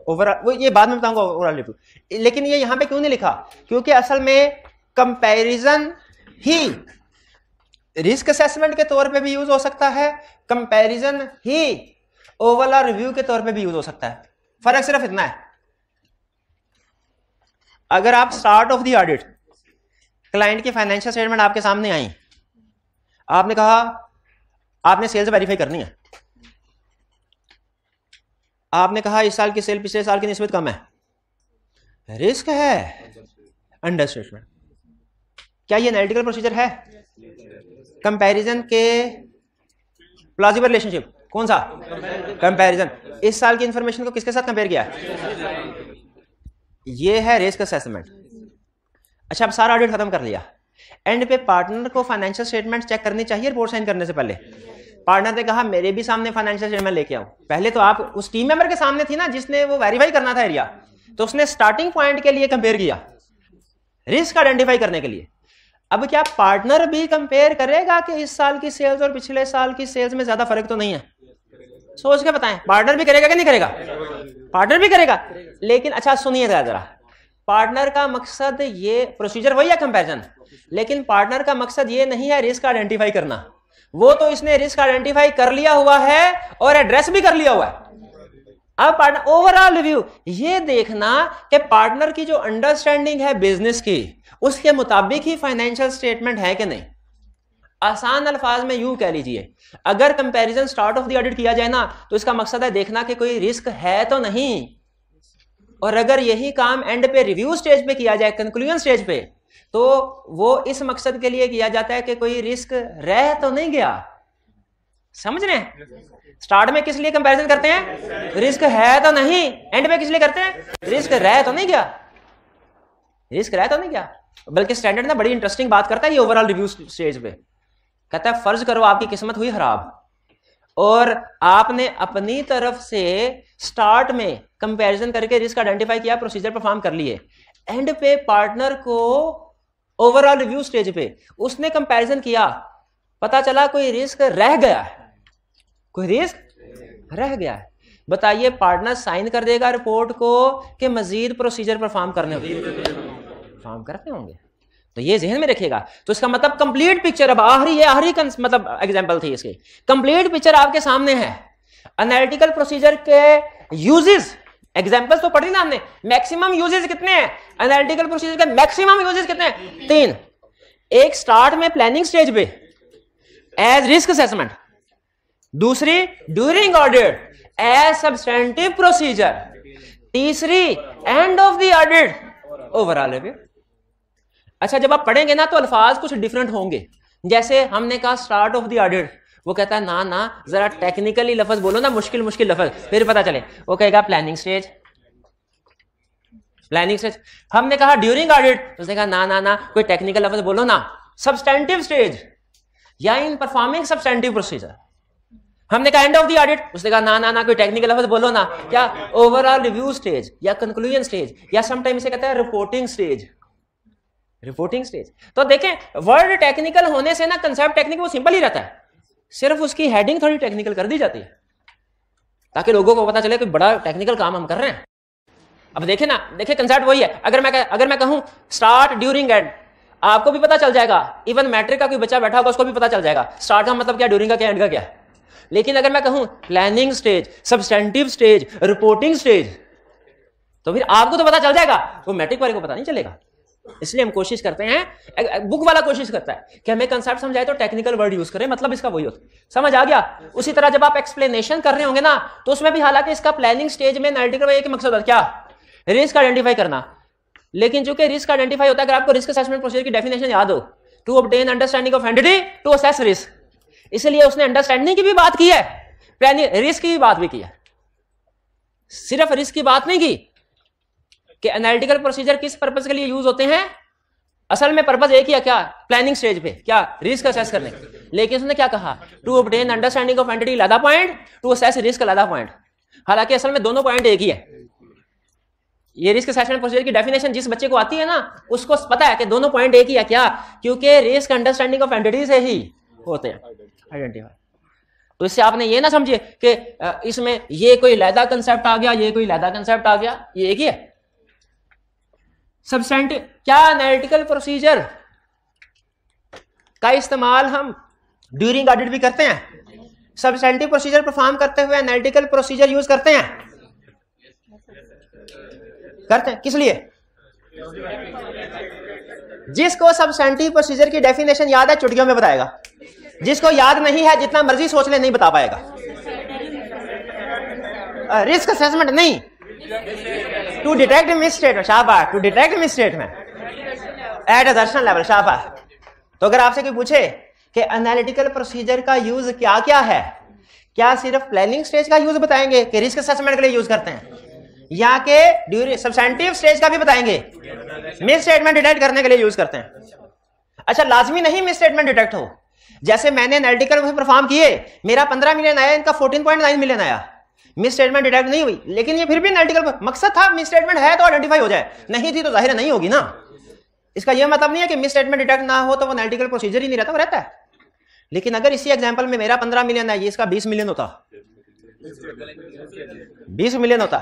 overall वो ये बाद में बताऊंगा ओवरऑल रिव्यू लेकिन ये यहां पे क्यों नहीं लिखा क्योंकि असल में कंपैरिजन ही रिस्क असेसमेंट के तौर पे भी यूज हो सकता है कंपैरिजन ही ओवरऑल रिव्यू के तौर पे भी यूज हो सकता है फर्क सिर्फ इतना है अगर आप start of the audit client की फाइनेंशियल स्टेटमेंट आपके सामने आई आपने कहा आपने सेल्स वेरीफाई करनी है आपने कहा इस साल की सेल पिछले साल की नस्बत कम है रिस्क है अंडरस्टेटमेंट क्या ये एनालिटिकल प्रोसीजर है कंपैरिजन के प्लाजिबल रिलेशनशिप कौन सा कंपैरिजन इस साल की इंफॉर्मेशन को किसके साथ कंपेयर किया ये है रिस्क असेसमेंट अच्छा अब सारा ऑडिट खत्म कर लिया एंड पे पार्टनर को फाइनेंशियल स्टेटमेंट चेक करनी चाहिए रिपोर्ट साइन करने से पहले पार्टनर ने कहा मेरे भी सामने फाइनेंशियल स्टेटमेंट लेके आओ पहले तो आप उस टीम मेंबर के सामने थी ना जिसने वो वेरीफाई करना था एरिया तो उसने स्टार्टिंग पॉइंट के लिए कंपेयर किया रिस्क आइडेंटिफाई करने के लिए अब क्या पार्टनर भी कंपेयर करेगा कि इस साल की सेल्स और पिछले साल की सेल्स में ज्यादा फर्क तो नहीं है सोच के बताएं पार्टनर भी करेगा कि नहीं करेगा पार्टनर भी करेगा लेकिन अच्छा सुनिए जरा जरा पार्टनर का मकसद ये प्रोसीजर वही है कंपेरिजन लेकिन पार्टनर का मकसद ये नहीं है रिस्क आइडेंटिफाई करना वो तो इसने रिस्क आइडेंटिफाई कर लिया हुआ है और एड्रेस भी कर लिया हुआ है अब पार्टनर ओवरऑल रिव्यू ये देखना कि पार्टनर की जो अंडरस्टैंडिंग है बिजनेस की उसके मुताबिक ही फाइनेंशियल स्टेटमेंट है कि नहीं आसान अल्फाज में यू कह लीजिए अगर comparison start of the audit किया जाए ना तो इसका मकसद है देखना कि कोई रिस्क है तो नहीं और अगर यही काम एंड पे रिव्यू स्टेज पे किया जाए कंक्लूजन स्टेज पे तो वो इस मकसद के लिए किया जाता है कि कोई रिस्क रह तो नहीं गया समझ रहे स्टार्ट में किस लिए कंपैरिजन करते हैं रिस्क है तो नहीं एंड में किस लिए करते हैं रिस्क रह तो नहीं गया रिस्क रह तो नहीं गया बल्कि स्टैंडर्ड ना बड़ी इंटरेस्टिंग बात करता है ये ओवरऑल रिव्यू स्टेज पे कहता है फर्ज करो आपकी किस्मत हुई खराब और आपने अपनी तरफ से स्टार्ट में कंपैरिजन करके रिस्क आइडेंटिफाई किया प्रोसीजर परफॉर्म कर लिए एंड पे पार्टनर को ओवरऑल रिव्यू स्टेज पे उसने कंपैरिजन किया पता चला कोई रिस्क रह गया है कोई रिस्क रह गया है बताइए पार्टनर साइन कर देगा रिपोर्ट को कि मजीद प्रोसीजर परफॉर्म करने होंगे परफॉर्म करने होंगे तो ये जहन में रखिएगा तो इसका मतलब कंप्लीट पिक्चर अब आखिरी है आखिरी मतलब एग्जाम्पल थी इसकी कंप्लीट पिक्चर आपके सामने है एनालिटिकल प्रोसीजर के यूजेस एग्जाम्पल्स तो पढ़ी ना हमने मैक्सिमम यूजेस कितने एनालिटिकल प्रोसीजर के मैक्सिमम यूजेस कितने तीन एक स्टार्ट में प्लानिंग स्टेज पे एज रिस्क असेसमेंट दूसरी during audit as substantive procedure तीसरी end of the audit overall review अच्छा जब आप पढ़ेंगे ना तो अल्फाज कुछ डिफरेंट होंगे जैसे हमने कहा स्टार्ट ऑफ द ऑडिट वो कहता है ना ना जरा टेक्निकली लफज बोलो ना मुश्किल मुश्किल लफज फिर पता चले वो कहेगा प्लानिंग स्टेज प्लानिंग स्टेज हमने कहा ड्यूरिंग ऑडिट उसने कहा ना ना ना कोई टेक्निकल लफज बोलो ना सब्सटेंटिव स्टेज या इन परफॉर्मिंग सब्सटेंटिव प्रोसीजर हमने कहा एंड ऑफ द ऑडिट उसने कहा ना ना ना कोई टेक्निकल लफज बोलो ना क्या ओवरऑल रिव्यू स्टेज या कंक्लूजन स्टेज या समटाइम इसे कहते हैं रिपोर्टिंग स्टेज रिपोर्टिंग स्टेज तो देखें वर्ड टेक्निकल होने से ना कंसेप्ट टेक्निकल वो सिंपल ही रहता है सिर्फ उसकी हेडिंग थोड़ी टेक्निकल कर दी जाती है ताकि लोगों को पता चले कि बड़ा टेक्निकल काम हम कर रहे हैं अब देखे ना देखे कंसेप्ट वही है अगर मैं अगर मैं कहूं स्टार्ट ड्यूरिंग एंड आपको भी पता चल जाएगा इवन मैट्रिक का कोई बच्चा बैठा होगा उसको भी पता चल जाएगा स्टार्ट का मतलब क्या ड्यूरिंग का क्या एंड का क्या लेकिन अगर मैं कहूं planning stage substantive stage reporting stage तो फिर आपको तो पता चल जाएगा वो मैट्रिक वाले को पता नहीं चलेगा इसलिए हम कोशिश करते हैं बुक वाला कोशिश करता है कि हमें कंसेप्ट समझाए तो टेक्निकल वर्ड यूज करें मतलब इसका वही होता है समझ आ गया उसी तरह जब आप एक्सप्लेनेशन कर रहे होंगे ना तो उसमें भी हालांकि इसका प्लानिंग स्टेज में नाइटिकल एक मकसद है क्या रिस्क आइडेंटिफाई करना लेकिन चूंकि रिस्क आइडेंटिफाई होता है अगर आपको रिस्क असेसमेंट प्रोसीजर की डेफिनेशन याद हो to obtain understanding of entity to assess risk इसलिए उसने अंडरस्टैंडिंग की भी बात की है प्लानिंग रिस्क की बात भी की है सिर्फ रिस्क की बात नहीं की कि एनालिटिकल प्रोसीजर किस पर्पज के लिए यूज होते हैं असल में पर्पज एक ही है क्या प्लानिंग स्टेज पे क्या रिस्क असेस करने लेकिन उसने क्या कहा to obtain understanding of entity लादा पॉइंट टू असेस रिस्क लादा पॉइंट हालांकि असल में दोनों पॉइंट एक ही है ये रिस्क असेसमेंट प्रोसीजर की डेफिनेशन जिस बच्चे को आती है ना उसको पता है कि दोनों पॉइंट एक ही है क्या क्योंकि रिस्क अंडरस्टैंडिंग ऑफ एंटिटी से ही होते हैं आइडेंटिफाई तो इससे आपने ये ना समझे कि इसमें ये कोई लहदा कंसेप्ट आ गया ये कोई लहदा कंसेप्ट आ गया ये एक ही है सबसेंट क्या एनालिटिकल प्रोसीजर का इस्तेमाल हम ड्यूरिंग ऑडिट भी करते हैं सबसेंटिव प्रोसीजर परफॉर्म करते हुए एनालिटिकल प्रोसीजर यूज करते हैं करते हैं किस लिए जिसको सबसेंटिव प्रोसीजर की डेफिनेशन याद है चुटकियों में बताएगा जिसको याद नहीं है जितना मर्जी सोच ले नहीं बता पाएगा रिस्क असेसमेंट नहीं टू डिटेक्ट मिस स्टेटमेंट शाबाश to detect misstatement at assertion level शाबाश तो अगर आपसे कोई पूछे कि एनालिटिकल प्रोसीजर का यूज क्या क्या है क्या सिर्फ प्लानिंग स्टेज का यूज बताएंगे कि रिस्क असेसमेंट के लिए यूज करते हैं या के ड्यूरिंग सब्सटेंटिव स्टेज का भी बताएंगे मिस स्टेटमेंट डिटेक्ट करने के लिए यूज करते हैं अच्छा लाजमी नहीं मिस स्टेटमेंट डिटेक्ट हो जैसे मैंने एनालिटिकल परफॉर्म किए मेरा पंद्रह मिलियन आया इनका फोर्टीन पॉइंट नाइन मिलियन आया मिसस्टेटमेंट स्टेटमेंट डिटेक्ट नहीं हुई लेकिन ये फिर भी आर्टिकल पर मकसद था मिस स्टेटमेंट है तो आइडेंटिफाई हो जाए नहीं थी तो जाहिर नहीं होगी ना इसका यह मतलब नहीं है कि मिसस्टेटमेंट डिटेक्ट ना हो तो वो एनालिटिकल प्रोसीजर ही नहीं रहता वो रहता है लेकिन अगर इसी एग्जाम्पल में मेरा पंद्रह मिलियन है ये इसका बीस मिलियन होता बीस मिलियन होता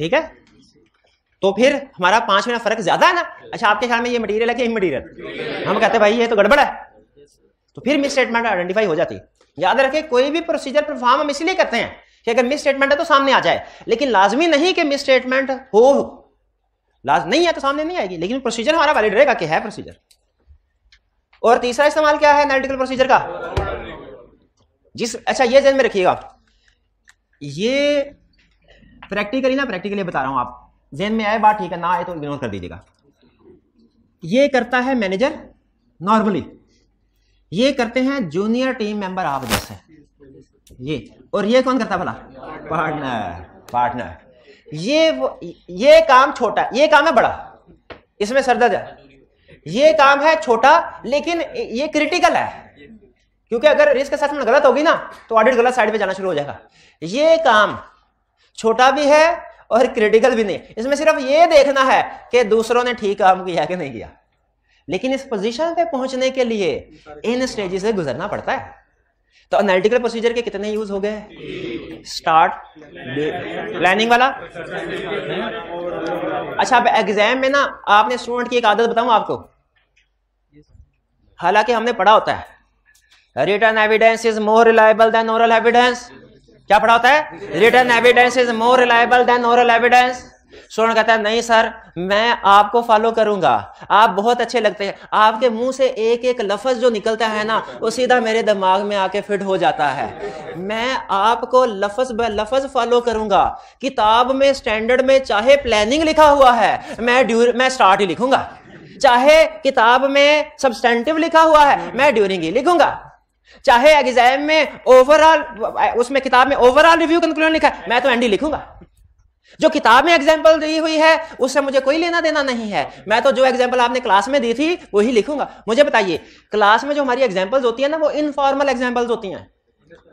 ठीक है तो फिर हमारा पांच मिनट फर्क ज्यादा है ना अच्छा आपके ख्याल में ये मटेरियल है कि इमटीरियल हम कहते हैं भाई ये तो गड़बड़ है तो फिर मिस स्टेटमेंट आइडेंटिफाई हो जाती याद रखें कोई भी प्रोसीजर परफॉर्म हम इसलिए करते हैं कि अगर मिस स्टेटमेंट है तो सामने आ जाए लेकिन लाजमी नहीं कि मिस स्टेटमेंट हो लाज नहीं है तो सामने नहीं आएगी लेकिन प्रोसीजर हमारा वैलिड रहेगा कि है प्रोसीजर और तीसरा इस्तेमाल क्या है एनालिटिकल प्रोसीजर का जिस अच्छा ये जेन में रखिएगा ये प्रैक्टिकली ना प्रैक्टिकली बता रहा हूं आप जेन में आए बात ठीक है ना आए तो इग्नोर कर दीजिएगा ये करता है मैनेजर नॉर्मली ये करते हैं जूनियर टीम मेंबर आप जैसे ये और ये कौन करता भला पार्टनर पार्टनर ये वो ये काम छोटा ये काम है बड़ा इसमें सरदर्द है ये काम है छोटा लेकिन ये क्रिटिकल है क्योंकि अगर रिस्क असेसमेंट गलत होगी ना तो ऑडिट गलत साइड पे जाना शुरू हो जाएगा ये काम छोटा भी है और क्रिटिकल भी नहीं इसमें सिर्फ ये देखना है कि दूसरों ने ठीक काम किया कि नहीं किया लेकिन इस पोजीशन पे पहुंचने के लिए इन स्टेजेस से गुजरना पड़ता है तो एनालिटिकल प्रोसीजर के कितने यूज हो गए स्टार्ट प्लानिंग वाला अच्छा अब एग्जाम में ना आपने स्टूडेंट की एक आदत बताऊं आपको हालांकि हमने पढ़ा होता है written evidence is more reliable than oral evidence क्या पढ़ा होता है written evidence is more reliable than oral evidence Swarn कहता है नहीं सर मैं आपको फॉलो करूंगा आप बहुत अच्छे लगते हैं आपके मुंह से एक एक लफज जो निकलता है ना वो सीधा मेरे दिमाग में आके फिट हो जाता है मैं आपको लफज ब लफज फॉलो करूंगा किताब में स्टैंडर्ड में चाहे प्लानिंग लिखा हुआ है मैं ड्यूर मैं स्टार्ट ही लिखूंगा चाहे किताब में सब्सटेंटिव लिखा हुआ है मैं ड्यूरिंग ही लिखूंगा चाहे एग्जाम में ओवरऑल उसमें किताब में ओवरऑल रिव्यू कंक्लूजन लिखा है मैं तो एंडी लिखूंगा जो किताब में एग्जाम्पल दी हुई है उससे मुझे कोई लेना देना नहीं है मैं तो जो एग्जाम्पल आपने क्लास में दी थी वही लिखूंगा मुझे बताइए क्लास में जो हमारी एग्जाम्पल्स होती है ना वो इनफॉर्मल एग्जाम्पल्स होती हैं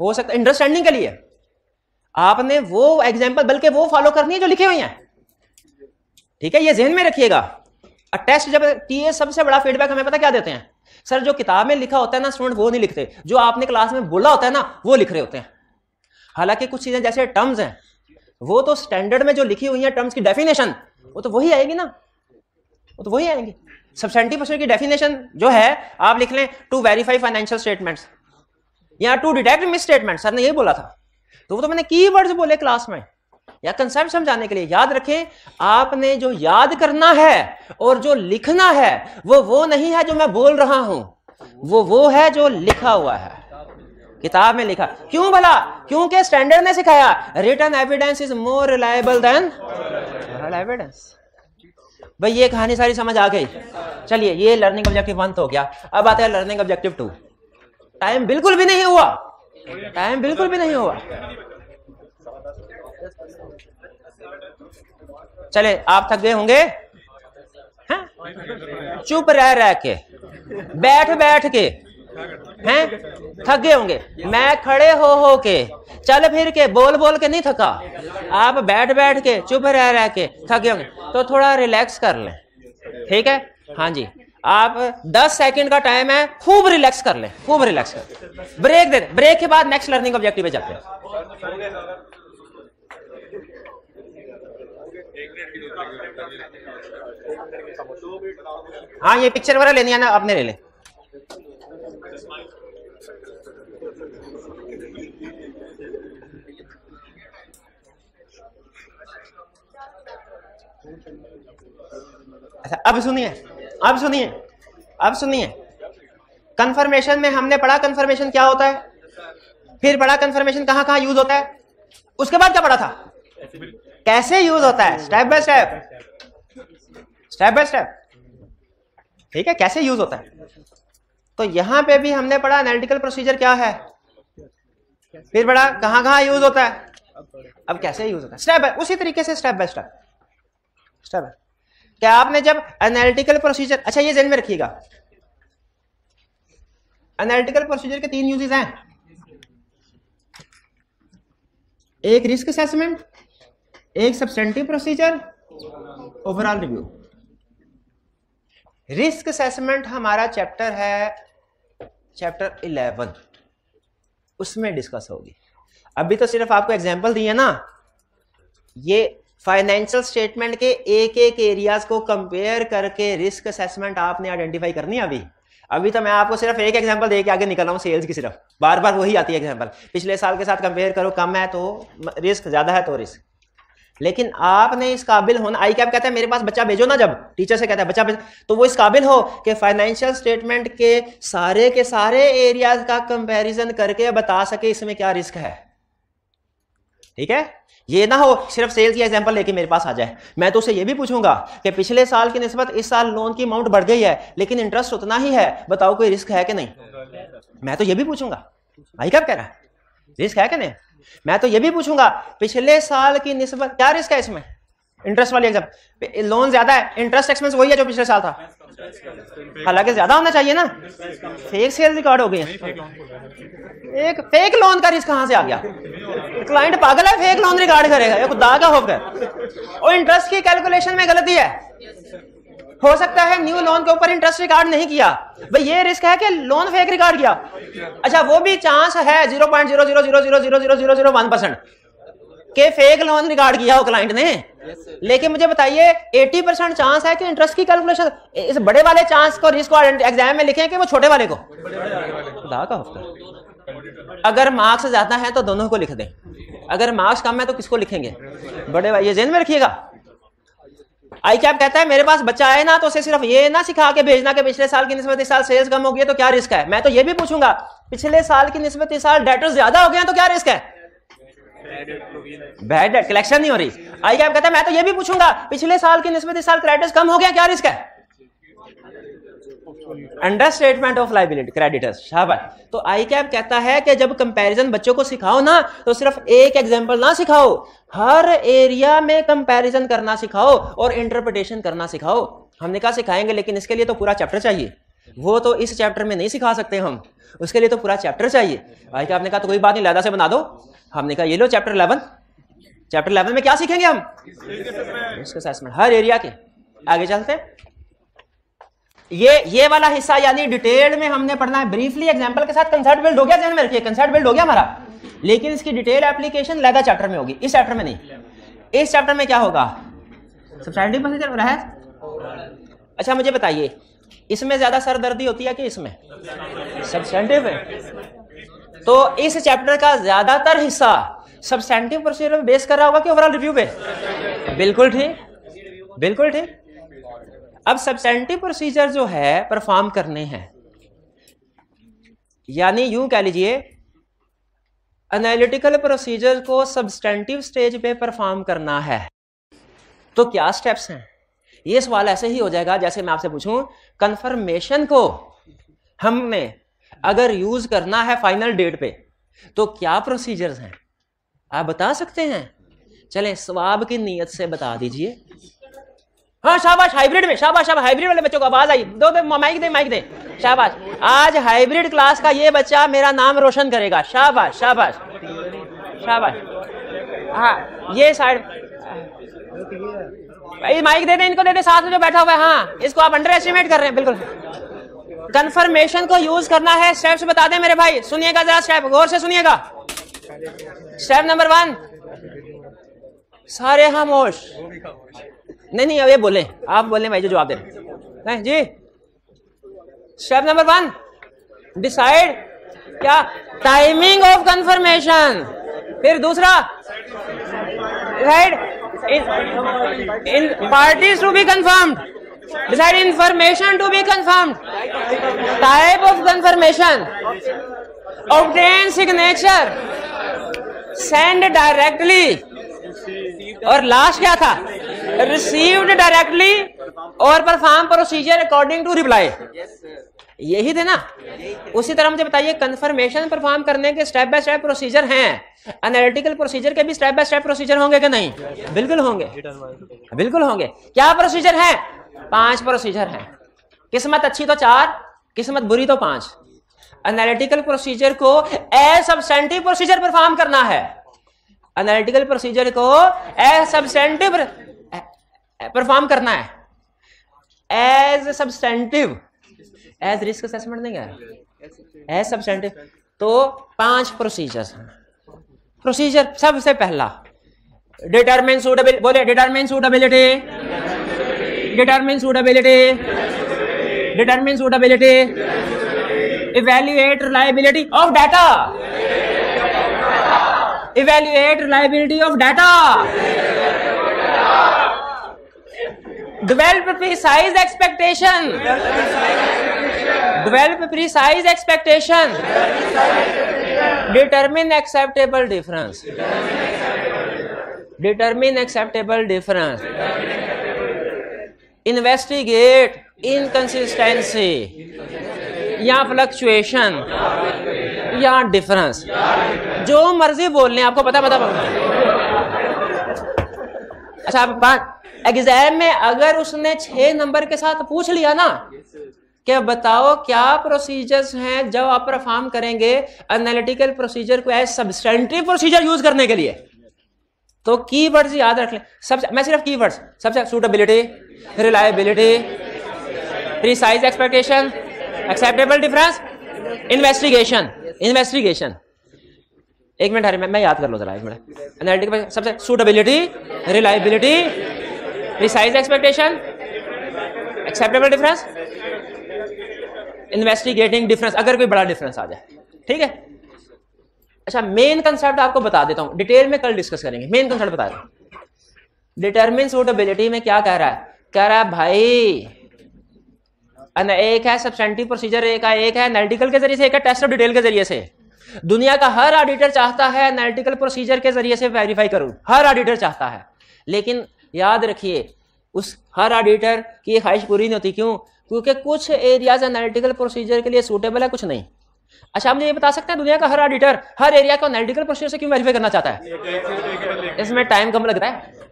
हो सकता है अंडरस्टैंडिंग के लिए आपने वो एग्जाम्पल बल्कि वो फॉलो करनी है जो लिखी हुई है ठीक है ये जहन में रखिएगा टेस्ट जब टीए सबसे बड़ा फीडबैक हमें पता क्या देते हैं सर जो किताब में लिखा होता है ना स्टूडेंट वो नहीं लिखते जो आपने क्लास में बोला होता है ना वो लिख रहे होते हैं हालांकि कुछ चीजें जैसे टर्म्स हैं वो तो स्टैंडर्ड में जो लिखी हुई है टर्म्स की डेफिनेशन वो तो वही आएगी ना वो तो वही आएंगी सब्सटेंटिव परसेंट की डेफिनेशन जो है आप लिख लें टू वेरीफाई फाइनेंशियल स्टेटमेंट्स या to detect misstatement sir ने यही बोला था तो वो तो मैंने की वर्ड्स बोले क्लास में या कंसेप्ट समझाने के लिए याद रखें आपने जो याद करना है और जो लिखना है वो वो नहीं है जो मैं बोल रहा हूं वो वो है जो लिखा हुआ है किताब में लिखा क्यों भला क्योंकि स्टैंडर्ड ने सिखाया written evidence is more reliable than evidence भाई ये कहानी सारी समझ आ गई चलिए ये लर्निंग ऑब्जेक्टिव वन हो गया अब आता है लर्निंग ऑब्जेक्टिव टू टाइम बिल्कुल भी नहीं हुआ टाइम बिल्कुल भी नहीं हुआ चले आप थक गए होंगे चुप रह रह के बैठ बैठ के हैं थके होंगे मैं खड़े हो हो के चल फिर के बोल बोल के नहीं थका आप बैठ बैठ के चुप रह रह के थके होंगे तो थोड़ा रिलैक्स कर लें ठीक है हाँ जी आप 10 सेकंड का टाइम है खूब रिलैक्स कर लें खूब रिलैक्स कर ब्रेक दे ब्रेक के बाद नेक्स्ट लर्निंग ऑब्जेक्टिव पे जाते हैं हाँ ये पिक्चर वगैरह लेनी है ना आपने ले लें अच्छा अब सुनिए अब सुनिए अब सुनिए कंफर्मेशन में हमने पढ़ा कंफर्मेशन क्या होता है फिर पढ़ा कंफर्मेशन कहां कहां यूज होता है उसके बाद क्या पढ़ा था कैसे यूज होता है step by step step by step ठीक है कैसे यूज होता है तो यहां पे भी हमने पढ़ा एनालिटिकल प्रोसीजर क्या है फिर पढ़ा कहां कहां यूज होता है अब कैसे यूज होता है स्टेप उसी तरीके से स्टेप बाय स्टेप स्टार क्या आपने जब एनालिटिकल प्रोसीजर अच्छा ये जेन में रखिएगा एनालिटिकल प्रोसीजर के तीन यूजेस हैं एक रिस्क असेसमेंट एक substantive procedure overall review risk assessment हमारा चैप्टर है चैप्टर इलेवन उसमें डिस्कस होगी अभी तो सिर्फ आपको एग्जांपल दिए ना ये फाइनेंशियल स्टेटमेंट के एक एक एरियाज को कंपेयर करके रिस्क असेसमेंट आपने आइडेंटिफाई करनी है अभी अभी तो मैं आपको सिर्फ एक एग्जांपल दे के आगे निकल रहा हूँ सेल्स की सिर्फ बार बार वही आती है एग्जांपल पिछले साल के साथ कंपेयर करो कम है तो रिस्क ज़्यादा है तो रिस्क लेकिन आपने इस काबिल होना आई कैप कहता है मेरे पास बच्चा भेजो ना जब टीचर से कहता है बच्चा भेजो तो वो इस काबिल हो कि फाइनेंशियल स्टेटमेंट के सारे के सारे एरियाज का कंपेरिजन करके बता सके इसमें क्या रिस्क है ठीक है ये ना हो सिर्फ सेल्स की एग्जाम्पल लेके मेरे पास आ जाए मैं तो उसे ये भी पूछूंगा कि पिछले साल की नस्बत इस साल लोन की अमाउंट बढ़ गई है लेकिन इंटरेस्ट उतना ही है बताओ कोई रिस्क है कि नहीं मैं तो ये भी पूछूंगा भाई कब कह रहा है रिस्क है कि नहीं मैं तो ये भी पूछूंगा पिछले साल की नस्बत क्या रिस्क है इसमें इंटरेस्ट वाली एग्जाम लोन ज्यादा है इंटरेस्ट एक्सपेंस वही है जो पिछले साल था हालांकि ज्यादा होना चाहिए ना फेक सेल रिकॉर्ड हो गई है एक फेक लोन का रिस्क कहां से आ गया क्लाइंट पागल है फेक लोन रिकॉर्ड करेगा ये खुदा का होप है और इंटरेस्ट की कैलकुलेशन में गलती है हो सकता है न्यू लोन के ऊपर इंटरेस्ट रिकॉर्ड नहीं किया भाई ये रिस्क है कि लोन फेक रिकॉर्ड किया अच्छा वो भी चांस है zero point zero zero zero zero zero zero zero zero one percent कि फेक लोन रिकॉर्ड किया हो क्लाइंट ने लेकिन मुझे बताइए 80 परसेंट चांस है कि इंटरेस्ट की कैलकुलेशन इस बड़े वाले चांस को रिस्क एग्जाम में लिखे कि वो छोटे वाले को खुदा का हफ्ता अगर मार्क्स ज्यादा है तो दोनों को लिख दें अगर मार्क्स कम है तो किसको लिखेंगे बड़े भाई ये जेन में रखिएगा आई कैप कहता है मेरे पास बच्चा आए ना तो उसे सिर्फ ये ना सिखा के भेजना कि पिछले साल की नस्बत इस साल सेल्स कम हो गई है तो क्या रिस्क है मैं तो ये भी पूछूंगा पिछले साल की नस्बत इस साल डेटर्स ज्यादा हो गए हैं तो क्या रिस्क है बैड डेट कलेक्शन नहीं हो रही आई क्या कहता है मैं तो ये भी पूछूंगा पिछले साल की नस्बत इस साल क्रेडिट कम हो गया क्या रिस्क है under statement of liability creditors शाबाश तो आई कैप कहता है कि जब कंपैरिजन बच्चों को सिखाओ ना तो सिर्फ एक एग्जांपल ना सिखाओ हर एरिया में कंपैरिजन करना सिखाओ और इंटरप्रिटेशन करना सिखाओ हमने कहा सिखाएंगे लेकिन इसके लिए तो पूरा चैप्टर चाहिए वो तो इस चैप्टर में नहीं सिखा सकते हम उसके लिए तो पूरा चैप्टर चाहिए आई कैप ने कहा तो कोई बात नहीं लादा से बना दो हमने कहा ये लो चैप्टर इलेवन चैप्टर इलेवन में क्या सीखेंगे हम रिस्क असेसमेंट हर एरिया के आगे चलते ये ये वाला हिस्सा यानी डिटेल में हमने पढ़ना है ब्रीफली एग्जांपल के साथ कंसर्ट बिल्ड हो गया जैन मेरे कंसर्ट बिल्ड हो गया हमारा लेकिन इसकी डिटेल एप्लीकेशन लैदा चैप्टर में होगी इस चैप्टर में नहीं इस चैप्टर में क्या होगा सब्सटैंडिव मैसेज रहा है अच्छा मुझे बताइए इसमें ज्यादा सरदर्दी होती है कि इसमें सब्सटैंडिव है तो इस चैप्टर का ज्यादातर हिस्सा सब्सटेंटिव प्रोसीजर में बेस कर रहा होगा कि ओवरऑल रिव्यू पे बिल्कुल ठीक बिल्कुल ठीक अब सब्सटेंटिव प्रोसीजर जो है परफॉर्म करने हैं यानी यूं कह लीजिए एनालिटिकल प्रोसीजर को सब्सटेंटिव स्टेज पे परफॉर्म करना है तो क्या स्टेप्स हैं ये सवाल ऐसे ही हो जाएगा जैसे मैं आपसे पूछूं कंफर्मेशन को हमने अगर यूज करना है फाइनल डेट पे तो क्या प्रोसीजर्स हैं आप बता सकते हैं चले स्वाब की नीयत से बता दीजिए हाँ शाबाश हाइब्रिड में शाबाश शाबाश हाइब्रिड वाले बच्चों को आवाज आई दो दे माइक दे माइक दे शाबाश आज हाइब्रिड क्लास का ये बच्चा मेरा नाम रोशन करेगा शाबाश शाबाश शाबाश हाँ ये साइड भाई माइक दे दे इनको दे दे साथ में जो बैठा हुआ है हाँ इसको आप अंडर एस्टिमेट कर रहे हैं बिल्कुल कन्फर्मेशन को यूज करना है स्टेप्स बता दें मेरे भाई सुनिएगा जरा स्टेप गौर से सुनिएगा स्टेप नंबर वन सारे खामोश नहीं नहीं अब ये बोले आप बोले भाई जो जवाब दे रहे जी स्टेप नंबर वन डिसाइड क्या टाइमिंग ऑफ कंफर्मेशन फिर दूसरा right in parties to be confirmed Beside information to be confirmed. Type of confirmation. Obtain signature. Send directly. और लास्ट क्या था रिसीव्ड डायरेक्टली और perform procedure according to reply यही थे ना उसी तरह मुझे बताइए कंफर्मेशन परफॉर्म करने के स्टेप बाय स्टेप प्रोसीजर हैं एनालिटिकल प्रोसीजर के भी स्टेप बाय स्टेप प्रोसीजर होंगे कि नहीं बिल्कुल होंगे बिल्कुल होंगे क्या प्रोसीजर है पांच प्रोसीजर हैं किस्मत अच्छी तो चार किस्मत बुरी तो पांच एनालिटिकल प्रोसीजर को एस सबसेंटिव प्रोसीजर परफॉर्म करना है एनालिटिकल प्रोसीजर को एस सबसेंटिव परफॉर्म करना है as substantive as risk assessment नहीं है एज सबसेंटिव तो पांच प्रोसीजर प्रोसीजर सबसे पहला डिटरमिन सूटेबिलिटी बोले determine suitability determine suitability determine suitability evaluate reliability of data evaluate reliability of data develop precise expectation develop precise expectation determine acceptable difference determine acceptable difference investigate inconsistency या fluctuation या difference जो मर्जी बोल लें आपको पता पता अच्छा आप बात एग्जाम में अगर उसने छह नंबर के साथ पूछ लिया ना कि बताओ क्या प्रोसीजर्स हैं जब आप परफॉर्म करेंगे एनालिटिकल प्रोसीजर को एज सब्सटेंटिव प्रोसीजर यूज करने के लिए तो कीवर्ड्स याद रख लें सबसे मैं सिर्फ कीवर्ड्स सबसे suitability reliability precise expectation acceptable difference investigation investigation एक मिनट हरी मैं याद कर लो जरा एक मिनट एनालिटिक सबसे suitability reliability precise expectation acceptable difference investigating difference अगर कोई बड़ा डिफरेंस आ जाए ठीक है अच्छा मेन कंसेप्ट आपको बता देता हूं डिटेल में कल डिस्कस करेंगे मेन कंसेप्ट बता दें डिटर्मिन सूटेबिलिटी में क्या कह रहा है कह रहा है भाई एक है सब्सटेंटिव प्रोसीजर एक है एक है एनालिटिकल के जरिए से एक है टेस्ट ऑफ डिटेल के जरिए से दुनिया का हर ऑडिटर चाहता है एनालिटिकल प्रोसीजर के जरिए से वेरीफाई करूं हर ऑडिटर चाहता है लेकिन याद रखिए उस हर ऑडिटर की ये ख्वाहिश पूरी नहीं होती क्यों क्योंकि कुछ एरियाज एनालिटिकल प्रोसीजर के लिए सूटेबल है कुछ नहीं अच्छा आप मुझे ये बता सकते हैं दुनिया का हर ऑडिटर हर एरिया को एनालिटिकल प्रोसीजर से क्यों वेरीफाई करना चाहता है इसमें टाइम कम लग रहा है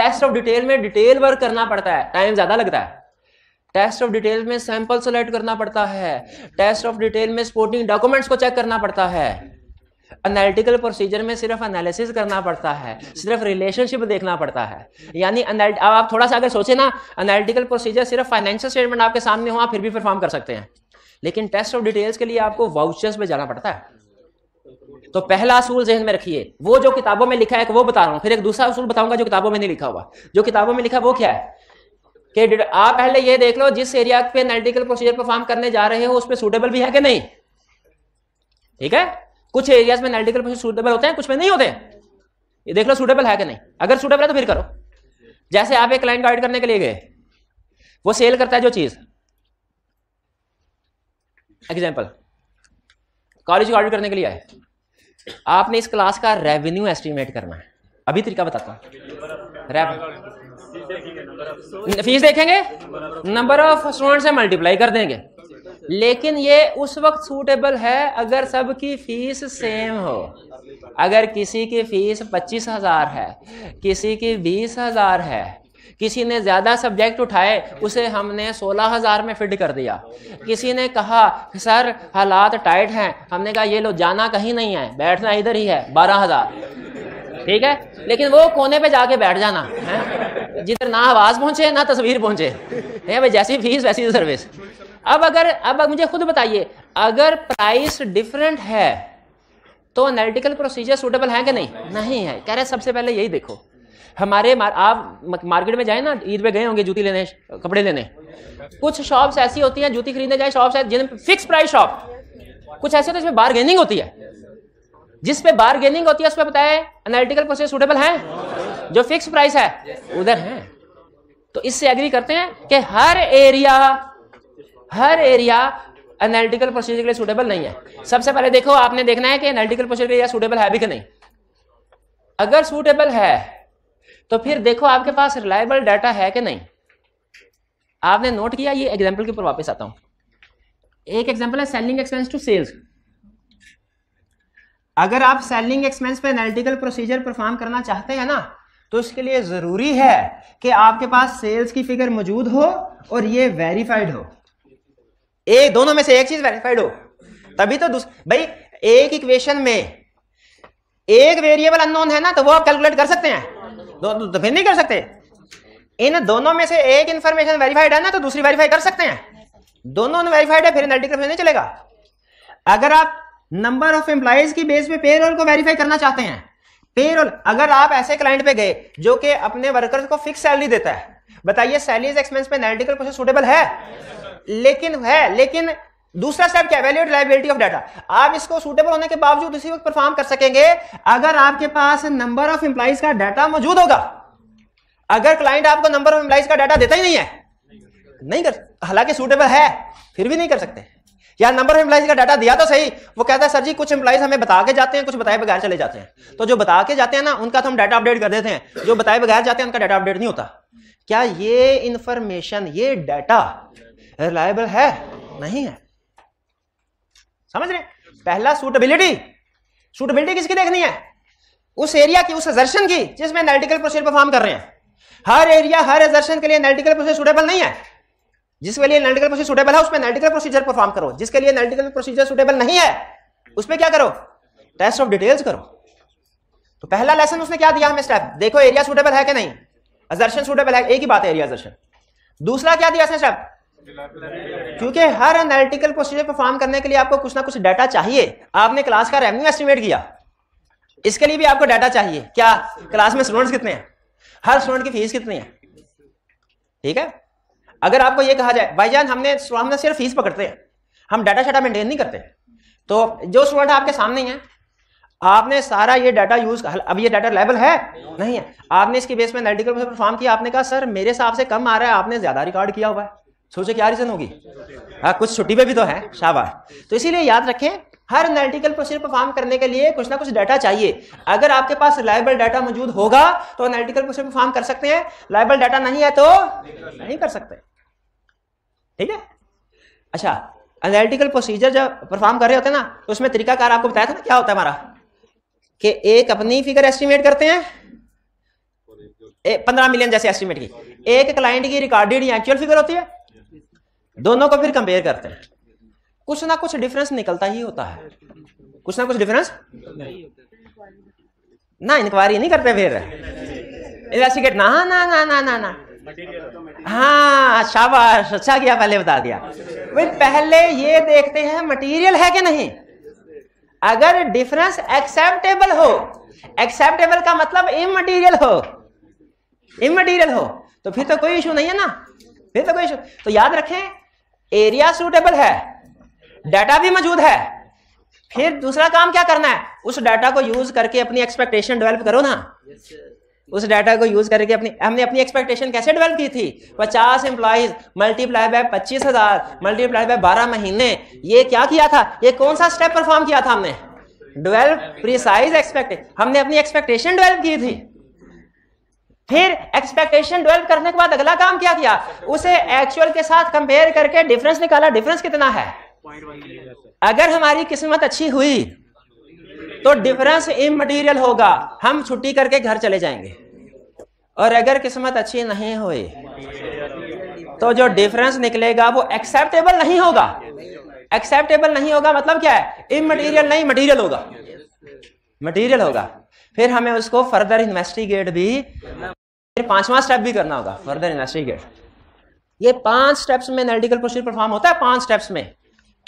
टेस्ट ऑफ डिटेल में डिटेल वर्क करना पड़ता है टाइम ज्यादा लगता है टेस्ट ऑफ डिटेल में सैंपल सेलेक्ट करना पड़ता है टेस्ट ऑफ डिटेल में स्पोर्टिंग डॉक्यूमेंट्स को चेक करना पड़ता है एनालिटिकल प्रोसीजर में सिर्फ एनालिसिस करना पड़ता है सिर्फ रिलेशनशिप देखना पड़ता है यानी अब आप थोड़ा सा अगर सोचे ना एनालिटिकल प्रोसीजर सिर्फ फाइनेंशियल स्टेटमेंट आपके सामने हो आप फिर भी परफॉर्म कर सकते हैं लेकिन टेस्ट ऑफ डिटेल्स के लिए आपको वाउचर्स पे जाना पड़ता है तो पहला असूल जहन में रखिए वो जो किताबों में लिखा है वो बता रहा हूँ फिर एक दूसरा असूल बताऊंगा जो किताबों में नहीं लिखा हुआ जो किताबों में लिखा वो क्या है कि आप पहले ये देख लो जिस एरिया पे एनालिटिकल प्रोसीजर परफॉर्म करने जा रहे हो उसमें सूटेबल भी है कि नहीं ठीक है कुछ एरियाज में एनालिटिकल प्रोसीजर सूटेबल होते हैं कुछ में नहीं होते ये देख लो सूटेबल है कि नहीं अगर सूटेबल है तो फिर करो जैसे आप एक क्लाइंट गाइड करने के लिए गए वो सेल करता है जो चीज एग्जाम्पल कॉलेज को करने के लिए आए आपने इस क्लास का रेवेन्यू एस्टिमेट करना है अभी तरीका बताता हूँ फीस देखेंगे नंबर ऑफ स्टूडेंट से मल्टीप्लाई कर देंगे लेकिन ये उस वक्त सूटेबल है अगर सबकी फीस सेम हो अगर किसी की फीस पच्चीस हजार है किसी की बीस हजार है किसी ने ज़्यादा सब्जेक्ट उठाए उसे हमने सोलह हज़ार में फिट कर दिया किसी ने कहा सर हालात टाइट हैं हमने कहा ये लो जाना कहीं नहीं है बैठना इधर ही है बारह हज़ार ठीक है लेकिन वो कोने पे जाके बैठ जाना है जिधर ना आवाज़ पहुंचे ना तस्वीर पहुंचे है भाई जैसी फीस वैसी सर्विस अब अगर अब मुझे खुद बताइए अगर प्राइस डिफरेंट है तो एनालिटिकल प्रोसीजर सूटेबल है कि नहीं नहीं है कह रहे सबसे पहले यही देखो हमारे मार, आप मार्केट में जाए ना ईद पे गए होंगे जूती लेने कपड़े लेने कुछ शॉप्स ऐसी होती हैं जूती खरीदने जाए शॉप्स जिन फिक्स प्राइस शॉप कुछ ऐसे होते हैं जिसमें बारगेनिंग होती है जिस पे बारगेनिंग होती है उसमें बताए एनालिटिकल प्रोसेस सुटेबल है जो फिक्स प्राइस है उधर है तो इससे एग्री करते हैं कि हर एरिया हर एरिया एनालिटिकल प्रोसीजर के लिए सुटेबल नहीं है सबसे पहले देखो आपने देखना है कि एनालिटिकल प्रोसीजर के लिए सुटेबल है भी कि नहीं अगर सुटेबल है तो फिर देखो आपके पास रिलायबल डाटा है कि नहीं आपने नोट किया ये एग्जाम्पल के ऊपर वापस आता हूं एक एग्जाम्पल है सेलिंग एक्सपेंस टू सेल्स अगर आप सेलिंग एक्सपेंस पे एनालिटिकल प्रोसीजर परफॉर्म करना चाहते हैं ना तो इसके लिए जरूरी है कि आपके पास सेल्स की फिगर मौजूद हो और ये वेरीफाइड हो ए दोनों में से एक चीज वेरीफाइड हो तभी तो भाई एक इक्वेशन में एक वेरिएबल अननोन है ना तो वो आप कैलकुलेट कर सकते हैं दो, दो, तो फिर नहीं कर सकते इन दोनों में से एक इंफॉर्मेशन वेरीफाइड है ना तो दूसरी वेरीफाई कर सकते हैं दोनों वेरीफाइड है फिर एनालिटिकल नहीं चलेगा अगर आप नंबर ऑफ एम्प्लॉयज की बेस पे पेरोल को वेरीफाई करना चाहते हैं पेरोल अगर आप ऐसे क्लाइंट पे गए जो कि अपने वर्कर्स को फिक्स सैलरी देता है बताइए सैलरी एक्सपेंस पे एनालिटिकल प्रोसेस सुटेबल है लेकिन है लेकिन दूसरा स्टेप क्या वैल्यू रिलायबिलिटी ऑफ डाटा आप इसको सूटेबल होने के बावजूद इसी वक्त परफॉर्म कर सकेंगे अगर आपके पास नंबर ऑफ एम्प्लाइज का डाटा मौजूद होगा अगर क्लाइंट आपको नंबर ऑफ एम्प्लाइज का डाटा देता ही नहीं है नहीं कर हालांकि सूटेबल है फिर भी नहीं कर सकते या नंबर ऑफ एम्प्लाइज का डाटा दिया तो सही वो कहता है सर जी कुछ एम्प्लाइज हमें बता के जाते हैं कुछ बताए बगैर चले जाते हैं तो जो बता के जाते हैं ना उनका तो हम डाटा अपडेट कर देते हैं जो बताए बगैर जाते हैं उनका डाटा अपडेट नहीं होता क्या ये इंफॉर्मेशन ये डाटा रिलायबल है नहीं है समझ रहे पहला सूटेबिलिटी सूटेबिलिटी किसकी देखनी है उस एरिया की उस एजर्शन की जिसमें एनालिटिकल प्रोसीजर परफॉर्म कर रहे हैं हर एरिया हर एजर्शन के लिए एनालिटिकल प्रोसीजर सूटेबल नहीं है जिसके लिए एनालिटिकल प्रोसीजर सूटेबल है उसमें एनालिटिकल प्रोसीजर परफॉर्म करो जिसके लिए एनालिटिकल प्रोसीजर सूटेबल नहीं है उसमें क्या करो टेस्ट ऑफ डिटेल्स करो तो पहला लेसन उसने क्या दिया हमें स्टेप देखो एरिया सूटेबल है कि नहीं एजर्शन सूटेबल है एक ही बात है एरिया एजर्शन दूसरा क्या दिया इसने स्टेप क्योंकि हर एनालिटिकल प्रोसीजर परफॉर्म करने के लिए आपको कुछ ना कुछ डाटा चाहिए आपने क्लास का रेवन्यू एस्टिमेट किया इसके लिए भी आपको डाटा चाहिए क्या क्लास में स्टूडेंट्स कितने हैं हर स्टूडेंट की फीस कितनी है ठीक है अगर आपको यह कहा जाए भाईजान हमने हमने सिर्फ फीस पकड़ते हैं हम डाटा शाटा मेंटेन नहीं करते तो जो स्टूडेंट आपके सामने हैं आपने सारा ये डाटा यूज अब ये डाटा लेवल है नहीं है आपने इसके बेस में एनालिटिकल परफॉर्म किया आपने कहा सर मेरे हिसाब से कम आ रहा है आपने ज्यादा रिकॉर्ड किया हुआ है सोचो क्या रीजन होगी हाँ कुछ छुट्टी पे भी तो है शाबा तो इसीलिए याद रखें हर एनालिटिकल प्रोसीजर परफॉर्म करने के लिए कुछ ना कुछ डाटा चाहिए अगर आपके पास रिलायबल डाटा मौजूद होगा तो एनालिटिकल प्रोसीजर परफॉर्म कर सकते हैं रिलायबल डाटा नहीं है तो नहीं कर सकते ठीक है अच्छा एनालिटिकल प्रोसीजर जब परफॉर्म कर रहे होते हैं ना तो उसमें तरीकाकार आपको बताया था ना क्या होता है हमारा कि एक अपनी फिगर एस्टिमेट करते हैं पंद्रह मिलियन जैसे एस्टिमेट की एक क्लाइंट की रिकॉर्डेड एक्चुअल फिगर होती है दोनों को फिर कंपेयर करते हैं कुछ ना कुछ डिफरेंस निकलता ही होता है कुछ ना कुछ डिफरेंस ना इंक्वायरी नहीं करते फिर इन्वेस्टिगेट ना ना ना ना ना ना हाँ शाबाश अच्छा किया पहले बता दिया भाई पहले ये देखते हैं मटेरियल है कि नहीं अगर डिफरेंस एक्सेप्टेबल हो एक्सेप्टेबल का मतलब इमटीरियल हो इमटीरियल हो तो फिर तो कोई इशू नहीं है ना फिर तो कोई इशू तो याद रखें एरिया सूटेबल है डाटा भी मौजूद है फिर दूसरा काम क्या करना है उस डाटा को यूज करके अपनी एक्सपेक्टेशन डेवलप करो ना उस डाटा को यूज करके अपनी हमने अपनी एक्सपेक्टेशन कैसे डेवलप की थी पचास एम्प्लॉज मल्टीप्लाई बाय पच्चीस हजार मल्टीप्लाई बाय बारह महीने ये क्या किया था ये कौन सा स्टेप परफॉर्म किया था हमने डेवलप प्रिसाइज एक्सपेक्टेशन हमने अपनी एक्सपेक्टेशन डेवलप की थी फिर एक्सपेक्टेशन डेवलप करने के बाद अगला काम क्या किया उसे एक्चुअल के साथ कंपेयर करके डिफरेंस निकाला डिफरेंस कितना है अगर हमारी किस्मत अच्छी हुई तो डिफरेंस मटीरियल होगा हम छुट्टी करके घर चले जाएंगे और अगर किस्मत अच्छी नहीं हुई तो जो डिफरेंस निकलेगा वो एक्सेप्टेबल नहीं होगा एक्सेप्टेबल नहीं होगा मतलब क्या है मटीरियल नहीं मटीरियल होगा मटीरियल होगा फिर हमें उसको फर्दर इन्वेस्टिगेट भी फिर पांचवा स्टेप भी करना होगा फर्दर इन्वेस्टिगेट ये पांच स्टेप्स में एनालिटिकल प्रोसीजर परफॉर्म होता है पांच स्टेप्स में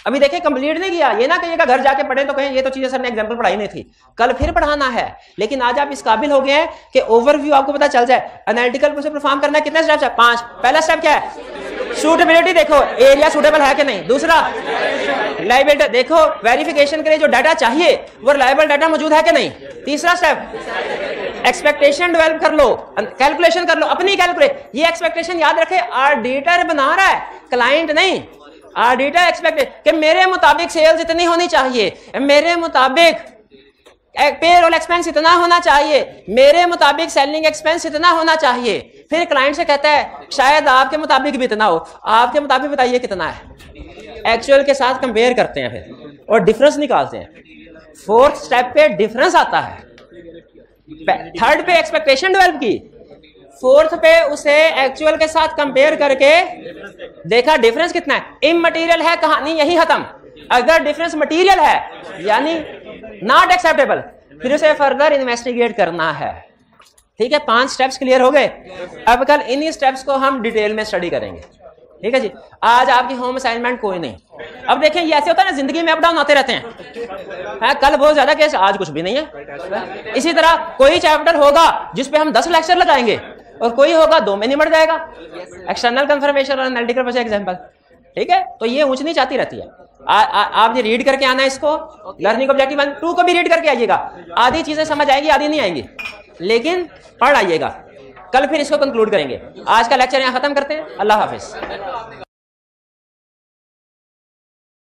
अभी देखें कंप्लीट नहीं किया ये ना कहिएगा घर जाके पढ़े तो कहें ये तो चीजें सर ने एग्जाम्पल पढ़ाई नहीं थी कल फिर पढ़ाना है लेकिन आज आप इस काबिल हो गए हैं कि ओवरव्यू आपको पता चल जाए एनालिटिकल प्रोसीजर परफॉर्म करना है कितने स्टेप्स है पांच पहला स्टेप क्या है सूटेबिलिटी देखो एरिया सूटेबल है कि नहीं दूसरा रिलायबल देखो वेरिफिकेशन के लिए जो डाटा चाहिए वो रिलायबल डाटा मौजूद है कि नहीं तीसरा स्टेप एक्सपेक्टेशन डेवलप कर लो कैलकुलेशन कर लो अपनी कैलकुलेट ये एक्सपेक्टेशन याद रखे ऑडिटर बना रहा है क्लाइंट नहीं ऑडिटर एक्सपेक्टेड कि मेरे मुताबिक सेल्स इतनी होनी चाहिए मेरे मुताबिक पेरोल एक्सपेंस इतना होना चाहिए मेरे मुताबिक सेलिंग एक्सपेंस इतना होना चाहिए फिर क्लाइंट से कहता है शायद आपके मुताबिक भी इतना हो आपके मुताबिक बताइए कितना है एक्चुअल के साथ कंपेयर करते हैं फिर और डिफरेंस निकालते हैं फोर्थ स्टेप पे डिफरेंस आता है थर्ड पे एक्सपेक्टेशन डेवलप की फोर्थ पे उसे एक्चुअल के साथ कंपेयर करके देखा डिफरेंस कितना है इम मटीरियल है कहानी यही खत्म अगर डिफरेंस मटीरियल है यानी नॉट एक्सेप्टेबल फिर उसे फर्दर इन्वेस्टिगेट करना है ठीक है पांच स्टेप्स क्लियर हो गए अब कल इन्हीं स्टेप्स को हम डिटेल में स्टडी करेंगे ठीक है जी आज आपकी होम असाइनमेंट कोई नहीं अब देखें ये ऐसे होता है ना जिंदगी में अपडाउन आते रहते हैं है, कल बहुत ज्यादा केस आज कुछ भी नहीं है इसी तरह कोई चैप्टर होगा जिसपे हम दस लेक्चर लगाएंगे और कोई होगा दो में निमट जाएगा एक्सटर्नल कंफर्मेशन और एनालिटिकल एग्जाम्पल ठीक है तो ये ऊंच नहीं चाहती रहती है आ, आ, आपने रीड करके आना है इसको लर्निंग ऑब्जेक्टिव टू को भी रीड करके आइएगा आधी चीजें समझ आएगी आधी नहीं आएंगी लेकिन पढ़ आइएगा कल फिर इसको कंक्लूड करेंगे आज का लेक्चर यहाँ खत्म करते हैं अल्लाह हाफिज